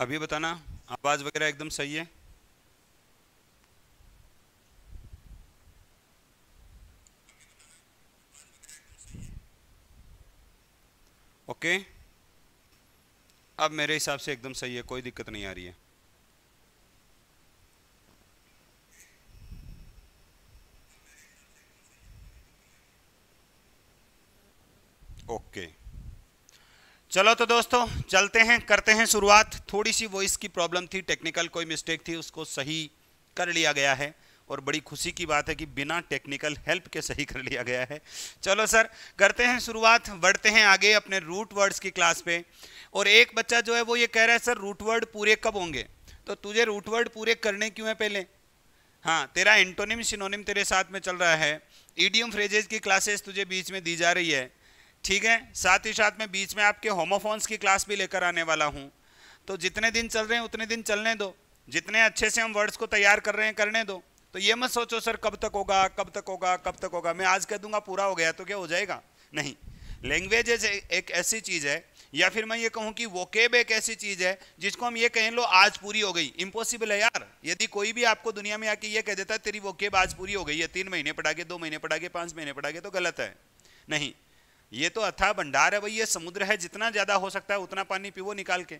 अभी बताना आवाज़ वगैरह एकदम सही है ओके अब मेरे हिसाब से एकदम सही है कोई दिक्कत नहीं आ रही है ओके okay. चलो तो दोस्तों चलते हैं करते हैं शुरुआत थोड़ी सी वॉइस की प्रॉब्लम थी टेक्निकल कोई मिस्टेक थी उसको सही कर लिया गया है और बड़ी खुशी की बात है कि बिना टेक्निकल हेल्प के सही कर लिया गया है चलो सर करते हैं शुरुआत बढ़ते हैं आगे अपने रूट वर्ड्स की क्लास पे और एक बच्चा जो है वो ये कह रहा है सर रूट वर्ड पूरे कब होंगे तो तुझे रूट वर्ड पूरे करने क्यों है पहले हाँ तेरा एंटोनिम सिनोनिम तेरे साथ में चल रहा है ईडियम फ्रेजेज की क्लासेस तुझे बीच में दी जा रही है ठीक है साथ ही साथ में बीच में आपके होमोफोन्स की क्लास भी लेकर आने वाला हूँ तो जितने दिन चल रहे हैं उतने दिन चलने दो जितने अच्छे से हम वर्ड्स को तैयार कर रहे हैं करने दो तो ये मत सोचो सर कब तक होगा कब तक होगा कब तक होगा मैं आज कह दूंगा पूरा हो गया तो क्या हो जाएगा नहीं लैंग्वेज एक ऐसी चीज़ है या फिर मैं ये कहूँ कि वोकेब एक ऐसी चीज़ है जिसको हम ये कहें लो आज पूरी हो गई इम्पॉसिबल है यार यदि कोई भी आपको दुनिया में आके ये कह देता है तेरी वोकेब आज पूरी हो गई है तीन महीने पढ़ा के दो महीने पढ़ा के पाँच महीने पढ़ा के तो गलत है नहीं ये तो अथा भंडार है भाई ये समुद्र है जितना ज़्यादा हो सकता है उतना पानी पीवो निकाल के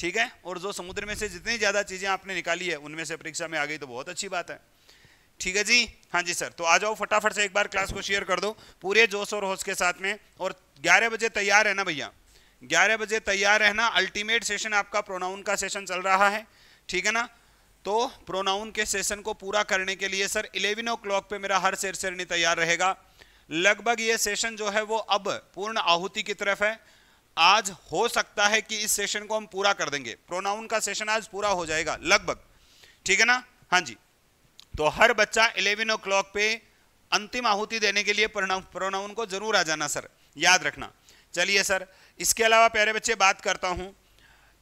ठीक है और जो समुद्र में से जितनी ज़्यादा चीज़ें आपने निकाली है उनमें से परीक्षा में आ गई तो बहुत अच्छी बात है ठीक है जी हाँ जी सर तो आ जाओ फटाफट से एक बार क्लास को शेयर कर दो पूरे जोश और होश के साथ में और ग्यारह बजे तैयार है ना भैया ग्यारह बजे तैयार रहना अल्टीमेट सेशन आपका प्रोनाउन का सेशन चल रहा है ठीक है ना तो प्रोनाउन के सेशन को पूरा करने के लिए सर इलेवन ओ क्लॉक पर मेरा हर शेर शेरणी तैयार रहेगा लगभग ये सेशन जो है वो अब पूर्ण आहुति की तरफ है आज हो सकता है कि इस सेशन को हम पूरा कर देंगे प्रोनाउन का सेशन आज पूरा हो जाएगा लगभग ठीक है ना हाँ जी तो हर बच्चा इलेवन ओ पे अंतिम आहुति देने के लिए प्रोनाउन को जरूर आ जाना सर याद रखना चलिए सर इसके अलावा प्यारे बच्चे बात करता हूँ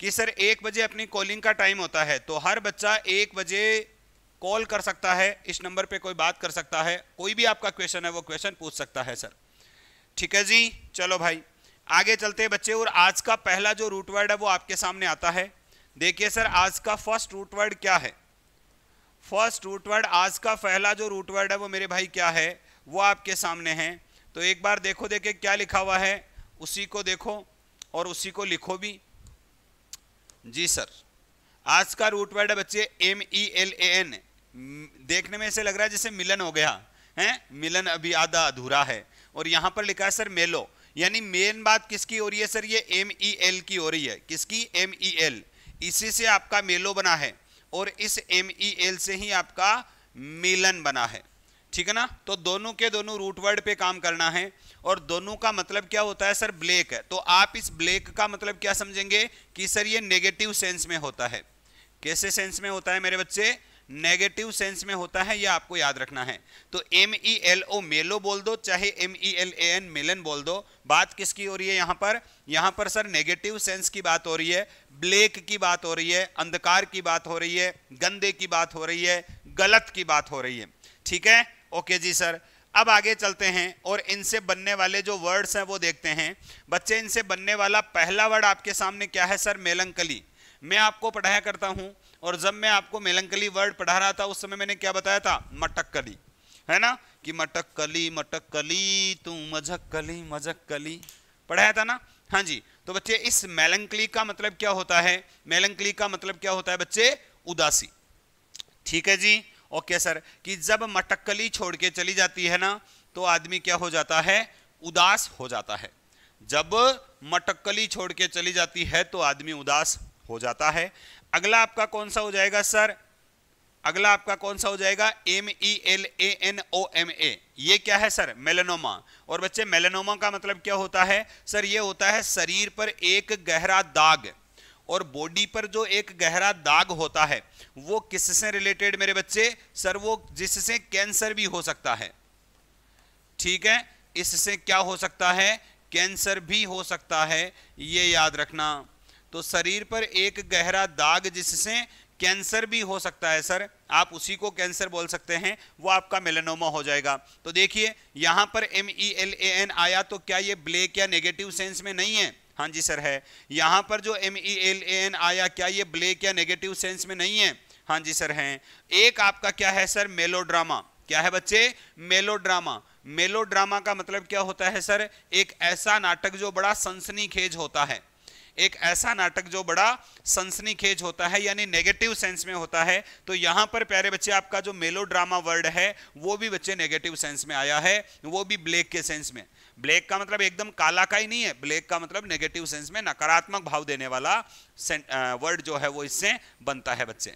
कि सर एक बजे अपनी कॉलिंग का टाइम होता है तो हर बच्चा एक बजे कॉल कर सकता है इस नंबर पे कोई बात कर सकता है कोई भी आपका क्वेश्चन है वो क्वेश्चन पूछ सकता है सर ठीक है जी चलो भाई आगे चलते हैं बच्चे और आज का पहला जो रूटवर्ड है वो आपके सामने आता है देखिए सर आज का फर्स्ट रूटवर्ड क्या है फर्स्ट रूटवर्ड आज का पहला जो रूटवर्ड है वो मेरे भाई क्या है वो आपके सामने है तो एक बार देखो देखे क्या लिखा हुआ है उसी को देखो और उसी को लिखो भी जी सर आज का रूटवर्ड है बच्चे M E L A N देखने में ऐसे लग रहा है जैसे मिलन हो गया है मिलन अभी आधा अधूरा है और यहां पर लिखा है सर मेलो यानी मेन बात किसकी हो रही है सर ये एम ई एल की हो रही है किसकी एम ई एल इसी से आपका मेलो बना है और इस एम ई एल से ही आपका मिलन बना है ठीक है ना तो दोनों के दोनों रूटवर्ड पे काम करना है और दोनों का मतलब क्या होता है सर ब्लैक है तो आप इस ब्लैक का मतलब क्या समझेंगे कि सर ये नेगेटिव सेंस में होता है कैसे सेंस में होता है मेरे बच्चे नेगेटिव सेंस में होता है यह आपको याद रखना है तो एम ई एल ओ मेलो बोल दो चाहे M E L A N melon बोल दो बात किसकी हो रही है यहां पर यहाँ पर सर नेगेटिव सेंस की बात हो रही है ब्लैक की बात हो रही है अंधकार की बात हो रही है गंदे की बात हो रही है गलत की बात हो रही है ठीक है ओके जी सर अब आगे चलते हैं और इनसे बनने वाले जो वर्ड्स हैं वो देखते हैं बच्चे इनसे बनने वाला पहला वर्ड आपके सामने क्या है सर मेलंकली मैं आपको पढ़ाया करता हूं और जब मैं आपको मेलंकली वर्ड पढ़ा रहा था उस समय मैंने क्या बताया था कली है ना कि मटक कली तू मजक कली पढ़ाया था ना हाँ जी तो बच्चे इस मेलंकली का मतलब क्या होता है मेलंकली का मतलब क्या होता है बच्चे उदासी ठीक है जी ओके सर कि जब मटक्कली छोड़ के चली जाती है ना तो आदमी क्या हो जाता है उदास हो जाता है जब मटक्कली छोड़ के चली जाती है तो आदमी उदास हो जाता है अगला आपका कौन सा हो जाएगा सर अगला आपका कौन सा हो जाएगा M E L A N O M A ये क्या है सर मेलेनोमा और बच्चे मेलेनोमा का मतलब क्या होता है सर ये होता है शरीर पर एक गहरा दाग और बॉडी पर जो एक गहरा दाग होता है वो किससे रिलेटेड मेरे बच्चे सर वो जिससे कैंसर भी हो सकता है ठीक है इससे क्या हो सकता है कैंसर भी हो सकता है ये याद रखना तो शरीर पर एक गहरा दाग जिससे कैंसर भी हो सकता है सर आप उसी को कैंसर बोल सकते हैं वो आपका मेलेनोमा हो जाएगा तो देखिए यहां पर M E L A N आया तो क्या ये ब्लैक या नेगेटिव सेंस में नहीं है हाँ जी सर है यहां पर जो M E L A N आया क्या ये ब्लैक या नेगेटिव सेंस में नहीं है हाँ जी सर हैं एक आपका क्या है सर मेलोड्रामा क्या है बच्चे मेलोड्रामा मेलोड्रामा का मतलब क्या होता है सर एक ऐसा नाटक जो बड़ा सनसनीखेज होता है एक ऐसा नाटक जो बड़ा सनसनीखेज होता है यानी नेगेटिव सेंस में होता है तो यहां पर प्यारे बच्चे आपका जो मेलो ड्रामा वर्ड है वो भी बच्चे नेगेटिव सेंस में आया है वो भी ब्लैक के सेंस में ब्लैक का मतलब एकदम काला का ही नहीं है ब्लैक का मतलब नेगेटिव सेंस में नकारात्मक भाव देने वाला वर्ड जो है वो इससे बनता है बच्चे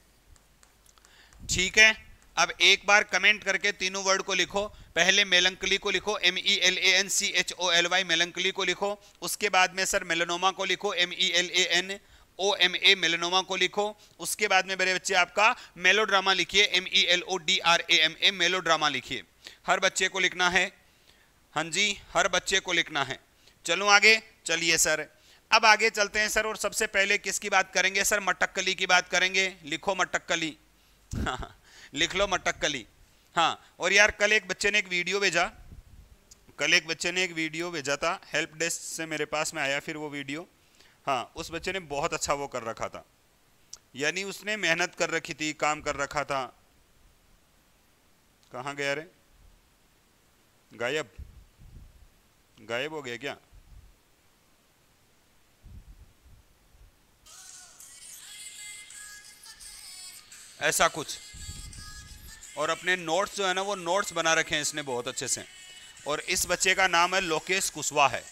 ठीक है अब एक बार कमेंट करके तीनों वर्ड को लिखो पहले मेलंकली को लिखो M E L A N C H O L Y melancholy को लिखो उसके बाद में सर मेलोनोमा को लिखो M E L A N O M A melanoma को लिखो उसके बाद में मेरे बच्चे आपका मेलोड्रामा लिखिए M E L O D R A M A melodrama लिखिए हर बच्चे को लिखना है हाँ जी हर बच्चे को लिखना है चलो आगे चलिए सर अब आगे चलते हैं सर और सबसे पहले किसकी बात करेंगे सर मटक्कली की बात करेंगे लिखो मटक्कली हाँ लिख लो कली हाँ और यार कल एक बच्चे ने एक वीडियो भेजा कल एक बच्चे ने एक वीडियो भेजा था हेल्प डेस्क से मेरे पास में आया फिर वो वीडियो हाँ उस बच्चे ने बहुत अच्छा वो कर रखा था यानी उसने मेहनत कर रखी थी काम कर रखा था कहाँ गया रे गायब गायब हो गया क्या ऐसा कुछ और अपने नोट्स जो है ना वो नोट्स बना रखे हैं इसने बहुत अच्छे से और इस बच्चे का नाम है लोकेश कुशवाहा है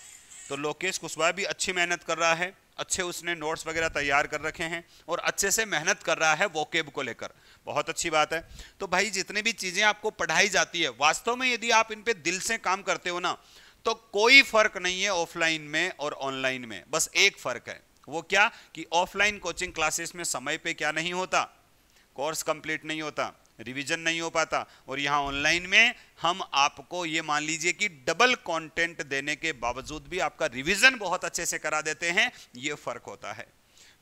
तो लोकेश कुशवाहा भी अच्छी मेहनत कर रहा है अच्छे उसने नोट्स वगैरह तैयार कर रखे हैं और अच्छे से मेहनत कर रहा है वोकेब को लेकर बहुत अच्छी बात है तो भाई जितनी भी चीज़ें आपको पढ़ाई जाती है वास्तव में यदि आप इन पर दिल से काम करते हो ना तो कोई फर्क नहीं है ऑफलाइन में और ऑनलाइन में बस एक फर्क है वो क्या कि ऑफलाइन कोचिंग क्लासेस में समय पे क्या नहीं होता कोर्स कंप्लीट नहीं होता रिवीजन नहीं हो पाता और यहाँ ऑनलाइन में हम आपको ये मान लीजिए कि डबल कंटेंट देने के बावजूद भी आपका रिवीजन बहुत अच्छे से करा देते हैं ये फर्क होता है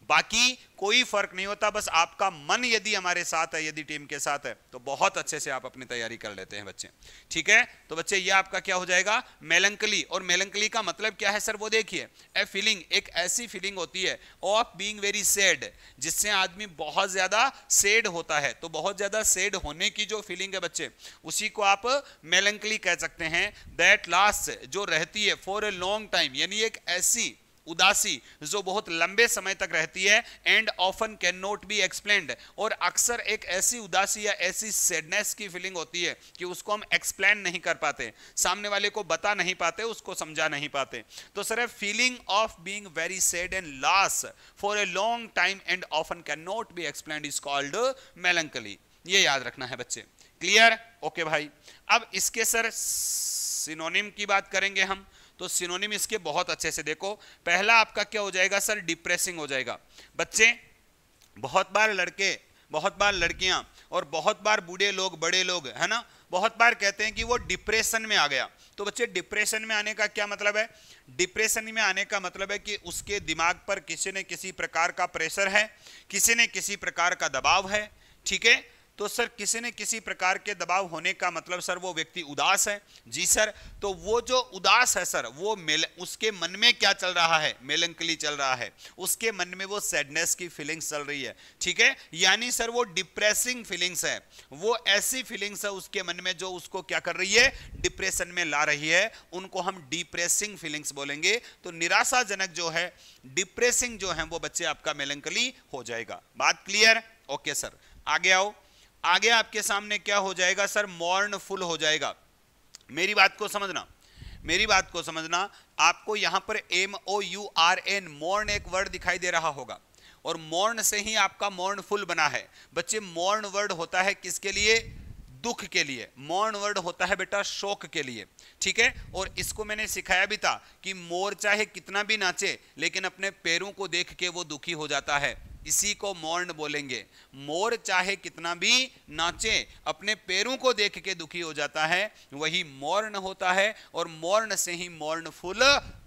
बाकी कोई फर्क नहीं होता बस आपका मन यदि हमारे साथ है यदि टीम के साथ है तो बहुत अच्छे से आप अपनी तैयारी कर लेते हैं बच्चे ठीक है तो बच्चे ये आपका क्या हो जाएगा मेलंकली और मेलंकली का मतलब क्या है सर वो देखिए ए फीलिंग एक ऐसी फीलिंग होती है ऑफ बीइंग वेरी सेड जिससे आदमी बहुत ज्यादा सेड होता है तो बहुत ज्यादा सेड होने की जो फीलिंग है बच्चे उसी को आप मेलंकली कह सकते हैं दैट लास्ट जो रहती है फॉर ए लॉन्ग टाइम यानी एक ऐसी उदासी जो बहुत लंबे समय तक रहती है and often can not be explain और अक्सर एक ऐसी उदासी या ऐसी सैडनेस की फीलिंग होती है कि उसको हम एक्सप्लेन नहीं कर पाते सामने वाले को बता नहीं पाते उसको समझा नहीं पाते तो sir feeling of being very sad and loss for a long time and often can not be explain is called melancholy ये याद रखना है बच्चे क्लियर ओके okay भाई अब इसके सर सिनोनिम की बात करेंगे हम तो सिनोनिम इसके बहुत अच्छे से देखो पहला आपका क्या हो जाएगा सर डिप्रेसिंग हो जाएगा बच्चे बहुत बार लड़के बहुत बार लड़कियां और बहुत बार बूढ़े लोग बड़े लोग है ना बहुत बार कहते हैं कि वो डिप्रेशन में आ गया तो बच्चे डिप्रेशन में आने का क्या मतलब है डिप्रेशन में आने का मतलब है कि उसके दिमाग पर किसी न किसी प्रकार का प्रेशर है किसी न किसी प्रकार का दबाव है ठीक है तो सर किसी न किसी प्रकार के दबाव होने का मतलब सर वो व्यक्ति उदास है जी सर तो वो जो उदास है सर वो मेल उसके मन में क्या चल रहा है मेलंकली चल रहा है उसके मन में वो सैडनेस की फीलिंग्स चल रही है ठीक है यानी सर वो डिप्रेसिंग फीलिंग्स है वो ऐसी फीलिंग्स है उसके मन में जो उसको क्या कर रही है डिप्रेशन में ला रही है उनको हम डिप्रेसिंग फीलिंग्स बोलेंगे तो निराशाजनक जो है डिप्रेसिंग जो है वो बच्चे आपका मेलंकली हो जाएगा बात क्लियर ओके सर आगे आओ आगे आपके सामने क्या हो जाएगा सर मॉर्नफुल हो जाएगा मेरी बात को समझना मेरी बात को समझना आपको यहां पर M O U R N mourn एक वर्ड दिखाई दे रहा होगा और मॉर्न से ही आपका मॉर्नफुल बना है बच्चे मॉर्न वर्ड होता है किसके लिए दुख के लिए मॉर्न वर्ड होता है बेटा शोक के लिए ठीक है और इसको मैंने सिखाया भी था कि मोर चाहे कितना भी नाचे लेकिन अपने पैरों को देख के वो दुखी हो जाता है इसी को मोर्न बोलेंगे मोर चाहे कितना भी नाचे अपने पैरों को देख के दुखी हो जाता है वही मौर्ण होता है और मौर्ण से ही फुल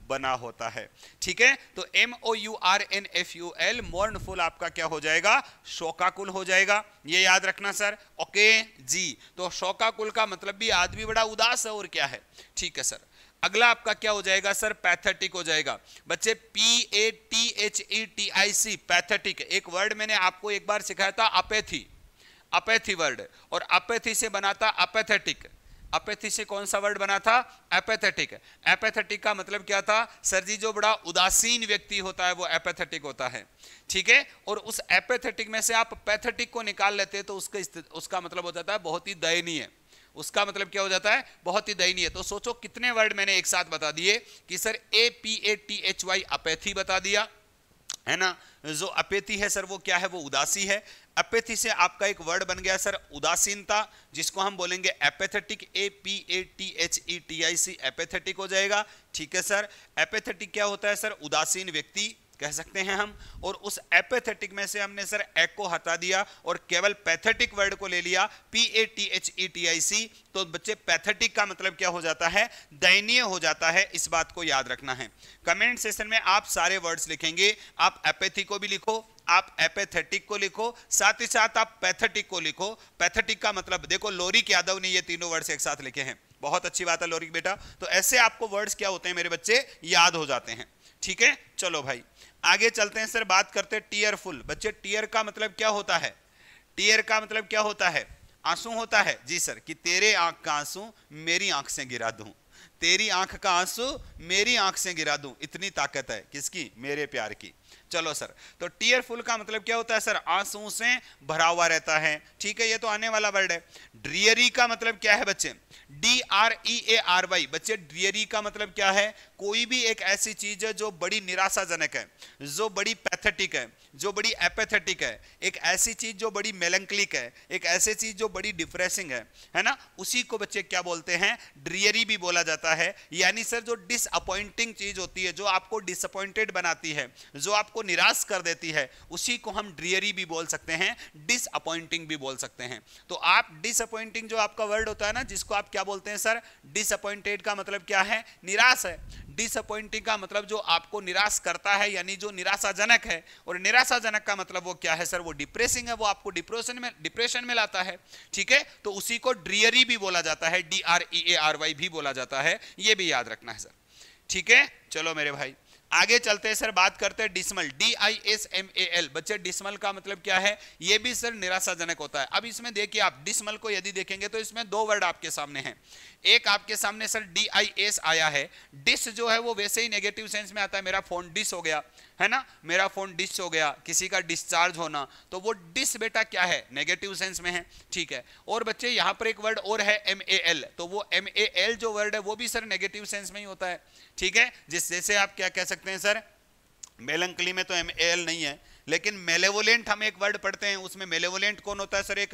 बना होता है ठीक है तो M O U R N F U L ful आपका क्या हो जाएगा शोकाकुल हो जाएगा ये याद रखना सर ओके जी तो शोकाकुल का मतलब भी आदमी बड़ा उदास है और क्या है ठीक है सर अगला आपका क्या हो जाएगा सर पैथेटिक हो जाएगा बच्चे P A T H E T I C pathetic एक वर्ड मैंने आपको एक बार सिखाया था अपैथी अपैथी वर्ड और अपैथी से बना था अपैथेटिक अपैथी से कौन सा वर्ड बना था एपैथेटिक एपैथेटिक का मतलब क्या था सर जी जो बड़ा उदासीन व्यक्ति होता है वो एपैथेटिक होता है ठीक है और उस एपैथेटिक में से आप पैथेटिक को निकाल लेते हैं तो उसका उसका मतलब हो जाता है बहुत ही दयनीय है उसका मतलब क्या हो जाता है बहुत ही दयनीय तो सोचो कितने वर्ड मैंने एक साथ बता दिए कि sir A P A T H Y apathy बता दिया है ना जो अपेथी है सर वो क्या है वो उदासी है अपेथी से आपका एक वर्ड बन गया सर उदासीनता जिसको हम बोलेंगे apathetic A P A T H E T I C apathetic हो जाएगा ठीक है सर एपेथेटिक क्या होता है सर उदासीन व्यक्ति कह सकते हैं हम और उस एपेथेटिक में से हमने सर एक को हटा दिया और केवल पैथेटिक वर्ड को ले लिया P A T H E T I C तो बच्चे पैथेटिक का मतलब क्या हो जाता है दयनीय हो जाता है इस बात को याद रखना है कमेंट सेशन में आप सारे वर्ड्स लिखेंगे आप एपेथी को भी लिखो आप एपेथेटिक को लिखो साथ ही साथ आप पैथेटिक को लिखो पैथेटिक का मतलब देखो लोरिक यादव ने ये तीनों वर्ड्स एक साथ लिखे हैं बहुत अच्छी बात है लोरिक बेटा तो ऐसे आपको वर्ड्स क्या होते हैं मेरे बच्चे याद हो जाते हैं ठीक है चलो भाई आगे चलते हैं सर बात करते हैं टीयरफुल बच्चे टीयर का मतलब क्या होता है टीयर का मतलब क्या होता है आंसू होता है जी सर कि तेरे आंख का आंसू मेरी आंख से गिरा दूं तेरी आंख का आंसू मेरी आंख से गिरा दूं इतनी ताकत है किसकी मेरे प्यार की चलो सर तो टीयरफुल का मतलब क्या होता है सर आंसू से भरा हुआ रहता है ठीक है ये तो आने वाला वर्ड है ड्रियरी का मतलब क्या है बच्चे D R E A R Y बच्चे ड्रियरी का मतलब क्या है कोई भी एक ऐसी चीज है जो बड़ी निराशाजनक है जो बड़ी पैथेटिक है जो बड़ी एपेथेटिक है एक ऐसी चीज जो बड़ी मेलंकलिक है एक ऐसी चीज जो बड़ी डिप्रेसिंग है है ना उसी को बच्चे क्या बोलते हैं ड्रियरी भी बोला जाता है यानी सर जो डिसअपॉइंटिंग चीज होती है जो आपको डिसअपॉइंटेड बनाती है जो आपको निराश कर देती है उसी को हम ड्रियरी भी बोल सकते हैं डिसअपॉइंटिंग भी बोल सकते हैं तो आप डिसअपॉइंटिंग जो आपका वर्ड होता है ना जिसको आप क्या बोलते हैं सर डिसअपॉइंटेड का मतलब क्या है निराश है डिसअपॉइंटिंग का मतलब जो आपको निराश करता है यानी जो निराशाजनक है और निराशाजनक का मतलब वो क्या है सर वो डिप्रेसिंग है वो आपको डिप्रेशन में डिप्रेशन में लाता है ठीक है तो उसी को ड्रियरी भी बोला जाता है D R E A R Y भी बोला जाता है ये भी याद रखना है सर ठीक है चलो मेरे भाई आगे चलते हैं सर बात करते हैं dismal D I S M A L बच्चे डिसमल का मतलब क्या है ये भी सर निराशाजनक होता है अब इसमें देखिए आप डिसमल को यदि देखेंगे तो इसमें दो वर्ड आपके सामने हैं एक आपके सामने सर डी आई एस आया है डिस जो है वो वैसे ही नेगेटिव सेंस में आता है मेरा फोन डिस हो गया है ना मेरा फोन डिस हो गया किसी का डिस्चार्ज होना तो वो डिस बेटा क्या है नेगेटिव सेंस में है ठीक है और बच्चे यहाँ पर एक वर्ड और है एम ए एल तो वो एम ए एल जो वर्ड है वो भी सर नेगेटिव सेंस में ही होता है ठीक है जिस जैसे आप क्या कह सकते हैं सर मेलंकली में तो एम ए एल नहीं है लेकिन मेलेवोलेंट हम एक वर्ड पढ़ते हैं उसमें मेलेवोलेंट कौन होता है सर एक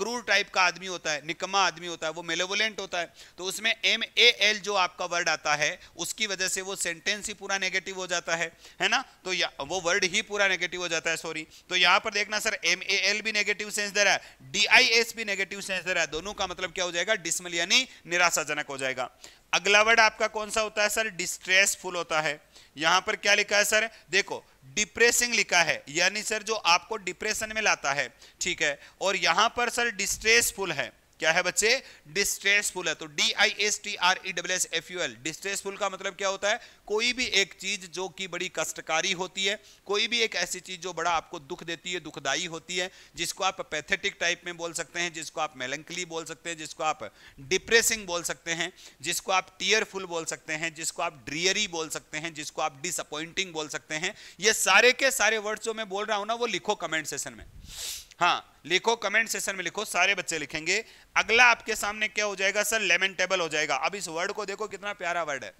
क्रूर टाइप का आदमी होता है निकम्मा आदमी होता है वो मेलेवोलेंट होता है तो उसमें एम ए एल जो आपका वर्ड आता है उसकी वजह से वो सेंटेंस ही पूरा नेगेटिव हो जाता है है ना तो वो वर्ड ही पूरा नेगेटिव हो जाता है सॉरी तो यहाँ पर देखना सर एम ए एल भी नेगेटिव सेंस दे रहा है डी आई एस भी नेगेटिव सेंस दे रहा है दोनों का मतलब क्या हो जाएगा डिसमल यानी निराशाजनक हो जाएगा अगला वर्ड आपका कौन सा होता है सर डिस्ट्रेसफुल होता है यहां पर क्या लिखा है सर देखो डिप्रेसिंग लिखा है यानी सर जो आपको डिप्रेशन में लाता है ठीक है और यहां पर सर डिस्ट्रेसफुल है क्या है बच्चे डिस्ट्रेसफुल है तो D I S T R E W S F U L distressful का मतलब क्या होता है कोई भी एक चीज जो कि बड़ी कष्टकारी होती है कोई भी एक ऐसी चीज जो बड़ा आपको दुख देती है दुखदाई होती है जिसको आप पैथेटिक टाइप में बोल सकते हैं जिसको आप मेलंकली बोल सकते हैं जिसको आप डिप्रेसिंग बोल सकते हैं जिसको आप टीयरफुल बोल सकते हैं जिसको आप ड्रियरी बोल सकते हैं जिसको आप डिसअपॉइंटिंग बोल सकते हैं ये सारे के सारे वर्ड जो मैं बोल रहा हूँ ना वो लिखो कमेंट सेशन में हाँ लिखो कमेंट सेशन में लिखो सारे बच्चे लिखेंगे अगला आपके सामने क्या हो जाएगा सर लेमन टेबल हो जाएगा अब इस वर्ड को देखो कितना प्यारा वर्ड है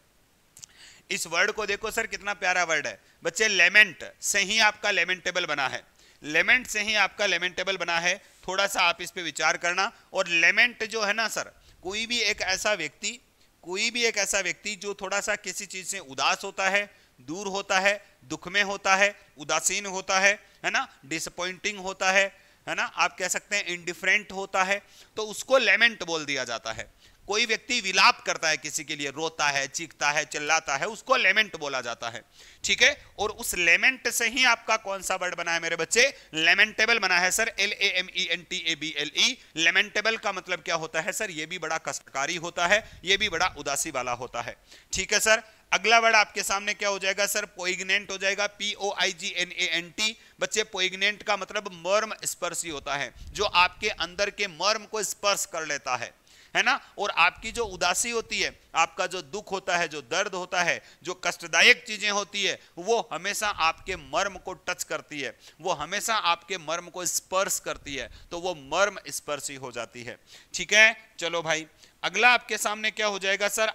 इस वर्ड को देखो सर कितना प्यारा वर्ड है बच्चे लेमेंट से ही आपका लेमन टेबल बना है लेमेंट से ही आपका लेमन टेबल बना है थोड़ा सा आप इस पर विचार करना और लेमेंट जो है ना सर कोई भी एक ऐसा व्यक्ति कोई भी एक ऐसा व्यक्ति जो थोड़ा सा किसी चीज से उदास होता है दूर होता है दुख में होता है उदासीन होता है है ना डिसअपॉइंटिंग होता है है ना आप कह सकते हैं इनडिफरेंट होता है तो उसको लेमेंट बोल दिया जाता है कोई व्यक्ति विलाप करता है किसी के लिए रोता है चीखता है चिल्लाता है उसको लेमेंट बोला जाता है ठीक है और उस लेमेंट से ही आपका कौन सा वर्ड बना है मेरे बच्चे लेमेंटेबल बना है sir L A M E N T A B L E lamentable का मतलब क्या होता है सर ये भी बड़ा कष्टकारी होता है ये भी बड़ा उदासी वाला होता है ठीक है सर अगला वर्ड आपके सामने क्या हो जाएगा सर पोइग्नेंट हो जाएगा P O I G N A N T बच्चे पोइग्नेंट का मतलब मर्म स्पर्शी होता है जो आपके अंदर के मर्म को स्पर्श कर लेता है है ना और आपकी जो उदासी होती है आपका जो दुख होता है जो दर्द होता है जो कष्टदायक चीजें होती है वो हमेशा आपके मर्म को टच करती है वो हमेशा आपके मर्म को स्पर्श करती है तो वो मर्म स्पर्शी हो जाती है ठीक है चलो भाई अगला आपके सामने क्या हो जाएगा सर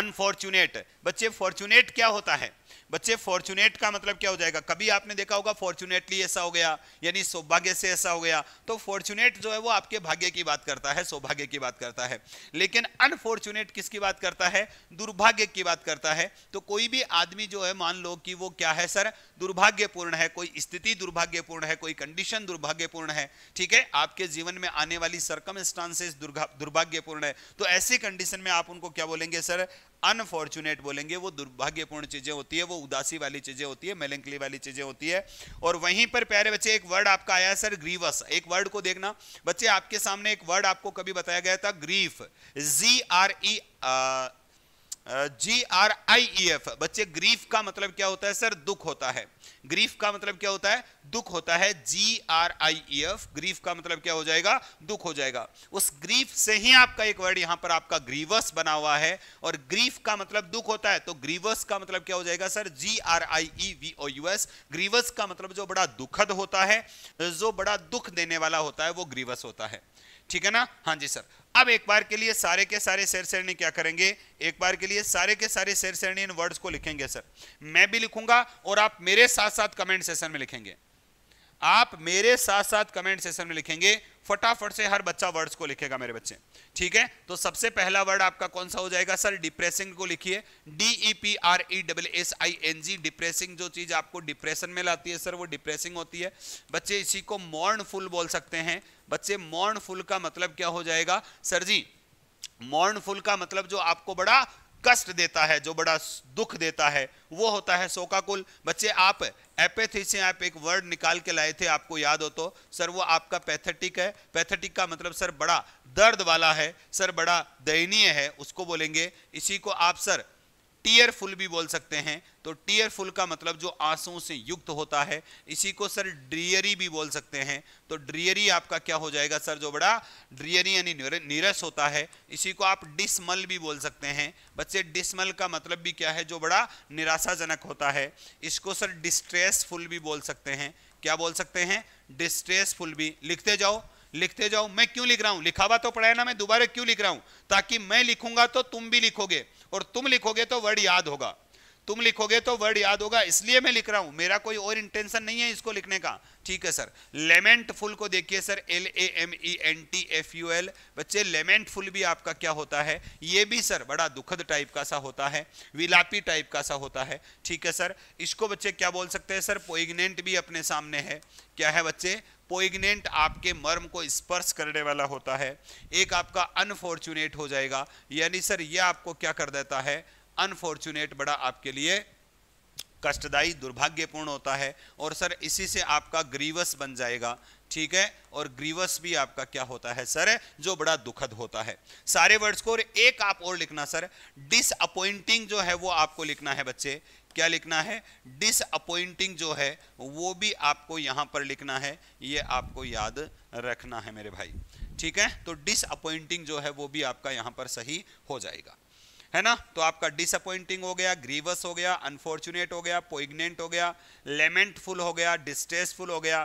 अनफॉर्चुनेट बच्चे फॉर्चुनेट क्या होता है बच्चे फॉर्चुनेट का मतलब क्या हो जाएगा कभी आपने देखा होगा फॉर्चुनेटली ऐसा हो गया यानी सौभाग्य से ऐसा हो गया तो फॉर्चुनेट जो है वो आपके भाग्य की बात करता है सौभाग्य की बात करता है लेकिन अनफॉर्चुनेट किसकी बात करता है दुर्भाग्य की बात करता है तो कोई भी आदमी जो है मान लो कि वो क्या है सर दुर्भाग्यपूर्ण है कोई स्थिति दुर्भाग्यपूर्ण है कोई कंडीशन दुर्भाग्यपूर्ण है ठीक है आपके जीवन में आने वाली सरकम दुर्भाग्यपूर्ण है तो ऐसी कंडीशन में आप उनको क्या बोलेंगे सर अनफॉर्चुनेट बोलेंगे वो दुर्भाग्यपूर्ण चीजें होती है वो उदासी वाली चीजें होती है मेलेंकली वाली चीजें होती है और वहीं पर प्यारे बच्चे एक वर्ड आपका आया सर ग्रीवस एक वर्ड को देखना बच्चे आपके सामने एक वर्ड आपको कभी बताया गया था grief G R E G R I E F बच्चे ग्रीफ का मतलब क्या होता है सर दुख होता है ग्रीफ का मतलब क्या होता है दुख होता है G R I E F grief का मतलब क्या हो जाएगा दुख हो जाएगा उस ग्रीफ से ही आपका एक वर्ड यहां पर आपका ग्रीवस बना हुआ है और ग्रीफ का मतलब दुख होता है तो ग्रीवस का मतलब क्या हो जाएगा sir G R I E V O U S grievous का मतलब जो बड़ा दुखद होता है जो बड़ा दुख देने वाला होता है वो ग्रीवस होता है ठीक है ना हाँ जी सर अब एक बार के लिए सारे के सारे शेर शेरणी क्या करेंगे एक बार के लिए सारे के सारे शेर शेरणी इन वर्ड्स को लिखेंगे सर मैं भी लिखूंगा और आप मेरे साथ साथ कमेंट सेशन में लिखेंगे आप मेरे साथ साथ कमेंट सेशन में लिखेंगे फटाफट से हर बच्चा वर्ड्स को लिखेगा मेरे बच्चे ठीक है तो सबसे पहला वर्ड आपका कौन सा हो जाएगा सर डिप्रेसिंग को लिखिए D E P R E double S I N G depressing जो चीज आपको डिप्रेशन में लाती है सर वो डिप्रेसिंग होती है बच्चे इसी को मॉर्नफुल बोल सकते हैं बच्चे मॉर्नफुल का मतलब क्या हो जाएगा सर जी मॉर्नफुल का मतलब जो आपको बड़ा कष्ट देता है जो बड़ा दुख देता है वो होता है शोकाकुल बच्चे आप एपेथी से आप एक वर्ड निकाल के लाए थे आपको याद हो तो सर वो आपका पैथेटिक है पैथेटिक का मतलब सर बड़ा दर्द वाला है सर बड़ा दयनीय है उसको बोलेंगे इसी को आप सर टीयरफुल भी बोल सकते हैं तो टीयरफुल का मतलब जो आंसुओं से युक्त होता है इसी को सर ड्रियरी भी बोल सकते हैं तो ड्रियरी आपका क्या हो जाएगा सर जो बड़ा ड्रियरी यानी नीरस होता है इसी को आप डिसमल भी बोल सकते हैं बच्चे डिसमल का मतलब भी क्या है जो बड़ा निराशाजनक होता है इसको सर डिस्ट्रेसफुल भी बोल सकते हैं क्या बोल सकते हैं डिस्ट्रेसफुल भी लिखते जाओ लिखते जाओ मैं क्यों लिख रहा हूं लिखावा तो पढ़ाया ना मैं दोबारा क्यों लिख रहा हूं ताकि मैं लिखूंगा तो तुम भी लिखोगे और तुम लिखोगे तो वर्ड याद होगा तुम लिखोगे तो वर्ड याद होगा इसलिए मैं लिख रहा हूं मेरा कोई और इंटेंशन नहीं है इसको लिखने का ठीक है सर लेमेंट फुल को देखिए sir L A M E N T F U L बच्चे लेमेंट फुल भी आपका क्या होता है ये भी सर बड़ा दुखद टाइप का सा होता है विलापी टाइप का सा होता है ठीक है सर इसको बच्चे क्या बोल सकते हैं सर पोइग्नेंट भी अपने सामने है क्या है बच्चे पोइग्नेंट आपके मर्म को स्पर्श करने वाला होता है एक आपका अनफॉर्चुनेट हो जाएगा यानी सर यह आपको क्या कर देता है अनफॉर्चुनेट बड़ा आपके लिए कष्टदायी दुर्भाग्यपूर्ण होता है और सर इसी से आपका ग्रीवस बन जाएगा ठीक है और ग्रीवस भी आपका क्या होता है सर जो बड़ा दुखद होता है सारे वर्ड्स को और एक आप और लिखना सर डिसअपॉइंटिंग जो है वो आपको लिखना है बच्चे क्या लिखना है डिसअपॉइंटिंग जो है वो भी आपको यहां पर लिखना है ये आपको याद रखना है मेरे भाई ठीक है तो डिसअपॉइंटिंग जो है वो भी आपका यहां पर सही हो जाएगा है ना तो आपका डिसअपॉइंटिंग हो गया ग्रीवस हो गया अनफॉर्चुनेट हो गया पोइग्नेंट हो गया लेमेंटफुल हो गया डिस्ट्रेसफुल हो गया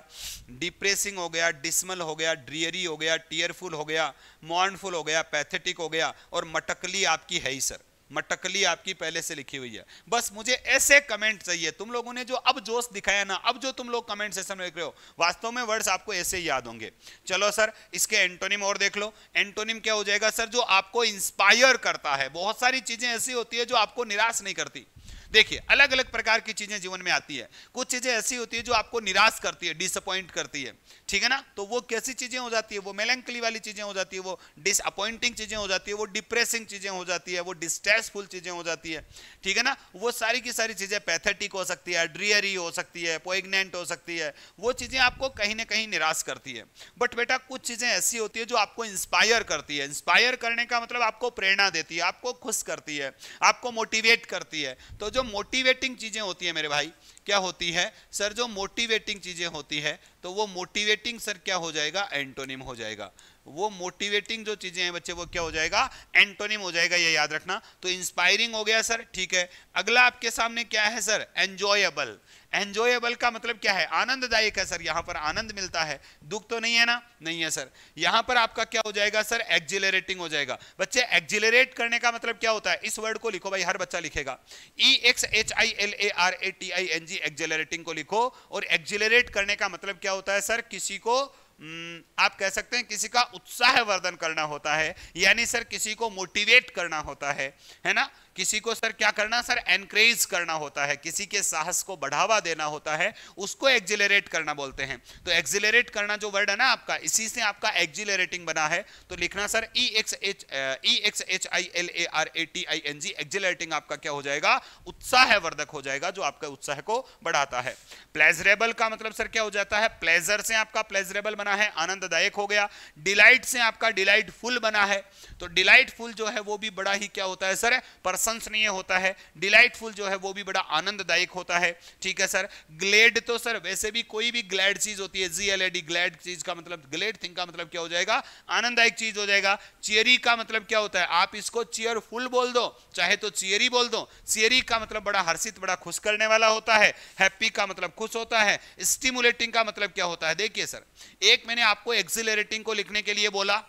डिप्रेसिंग हो गया डिसमल हो गया ड्रियरी हो गया टीयरफुल हो गया मॉर्नफुल हो गया पैथेटिक हो गया और मटकली आपकी है ही सर मटकली आपकी पहले से लिखी हुई है बस मुझे ऐसे कमेंट चाहिए तुम लोगों ने जो अब जोश दिखाया ना अब जो तुम लोग कमेंट सेशन में लिख रहे हो वास्तव में वर्ड्स आपको ऐसे ही याद होंगे चलो सर इसके एंटोनिम और देख लो एंटोनिम क्या हो जाएगा सर जो आपको इंस्पायर करता है बहुत सारी चीजें ऐसी होती है जो आपको निराश नहीं करती देखिए अलग अलग प्रकार की चीजें जीवन में आती है कुछ चीजें ऐसी होती है जो आपको निराश करती है डिसअपॉइंट करती है ठीक है ना तो वो कैसी चीजें हो जाती है वो मेलेंकली वाली चीजें हो जाती है वो डिसअपॉइंटिंग चीजें हो जाती है वो डिप्रेसिंग चीजें हो जाती है वो डिस्ट्रेसफुल चीजें हो जाती है ठीक है ना वो सारी की सारी चीजें पैथेटिक हो सकती है ड्रियरी हो सकती है पोइग्नेंट हो सकती है वो चीजें आपको कहीं ना कहीं निराश करती है बट बेटा कुछ चीजें ऐसी होती है जो आपको इंस्पायर करती है इंस्पायर करने का मतलब आपको प्रेरणा देती है आपको खुश करती है आपको मोटिवेट करती है तो जो मोटिवेटिंग चीज़ें होती है मेरे भाई क्या होती है सर जो मोटिवेटिंग चीज़ें होती है तो वो मोटिवेटिंग सर क्या हो जाएगा एंटोनिम हो जाएगा वो मोटिवेटिंग जो चीजें हैं बच्चे वो क्या हो जाएगा एंटोनिम हो जाएगा ये याद रखना तो इंस्पायरिंग हो गया सर ठीक है अगला आपके सामने क्या है सर एंजॉयबल एंजॉयबल का मतलब क्या है आनंददायक है सर यहाँ पर आनंद मिलता है दुख तो नहीं है ना नहीं है सर यहाँ पर आपका क्या हो जाएगा सर एक्जिलेटिंग हो जाएगा बच्चे एक्जिलेट करने का मतलब क्या होता है इस वर्ड को लिखो भाई हर बच्चा लिखेगा E X H I L A R A T I N G exhilarating को लिखो और एक्जिलेट करने का मतलब क्या होता है सर किसी को हम्म, आप कह सकते हैं किसी का उत्साह वर्धन करना होता है यानी सर किसी को मोटिवेट करना होता है है ना किसी को सर क्या करना सर एनकरेज करना होता है किसी के साहस को बढ़ावा देना होता है उसको एक्जिलेट करना बोलते हैं तो एक्जिलेट करना जो वर्ड है ना आपका इसी से आपका एक्जिलेटिंग बना है तो लिखना sir E X H E X H I L A R A T I N G exhilarating आपका क्या हो जाएगा उत्साह वर्धक हो जाएगा जो आपके उत्साह को बढ़ाता है प्लेजरेबल का मतलब सर क्या हो जाता है प्लेजर से आपका प्लेजरेबल बना है आनंददायक हो गया डिलाइट से आपका डिलाइटफुल बना है तो डिलाइटफुल जो है वो भी बड़ा ही क्या होता है सर पर्सन प्रशंसनीय होता है डिलाइटफुल जो है वो भी बड़ा आनंददायक होता है ठीक है सर ग्लेड तो सर वैसे भी कोई भी ग्लैड चीज होती है G L A D glad चीज का मतलब ग्लेड थिंग का मतलब क्या हो जाएगा आनंददायक चीज हो जाएगा चेयरी का मतलब क्या होता है आप इसको चेयरफुल बोल दो चाहे तो चेयरी बोल दो चेयरी का मतलब बड़ा हर्षित बड़ा खुश करने वाला होता है हैप्पी का मतलब खुश होता है स्टिमुलेटिंग का मतलब क्या होता है देखिए सर एक मैंने आपको एक्सिलेटिंग को लिखने के लिए बोला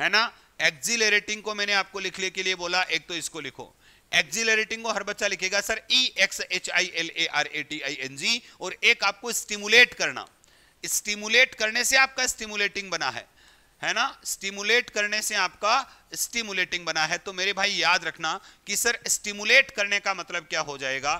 है ना एक्जिलेटिंग को मैंने आपको लिखने के लिए बोला एक तो इसको लिखो एक्जिलेटिंग को हर बच्चा लिखेगा sir E X H I L A R A T I N G और एक आपको स्टिमुलेट करना स्टिमुलेट करने से आपका स्टिमुलेटिंग बना है है ना स्टिमुलेट करने से आपका स्टिमुलेटिंग बना है तो मेरे भाई याद रखना कि सर स्टिमुलेट करने का मतलब क्या हो जाएगा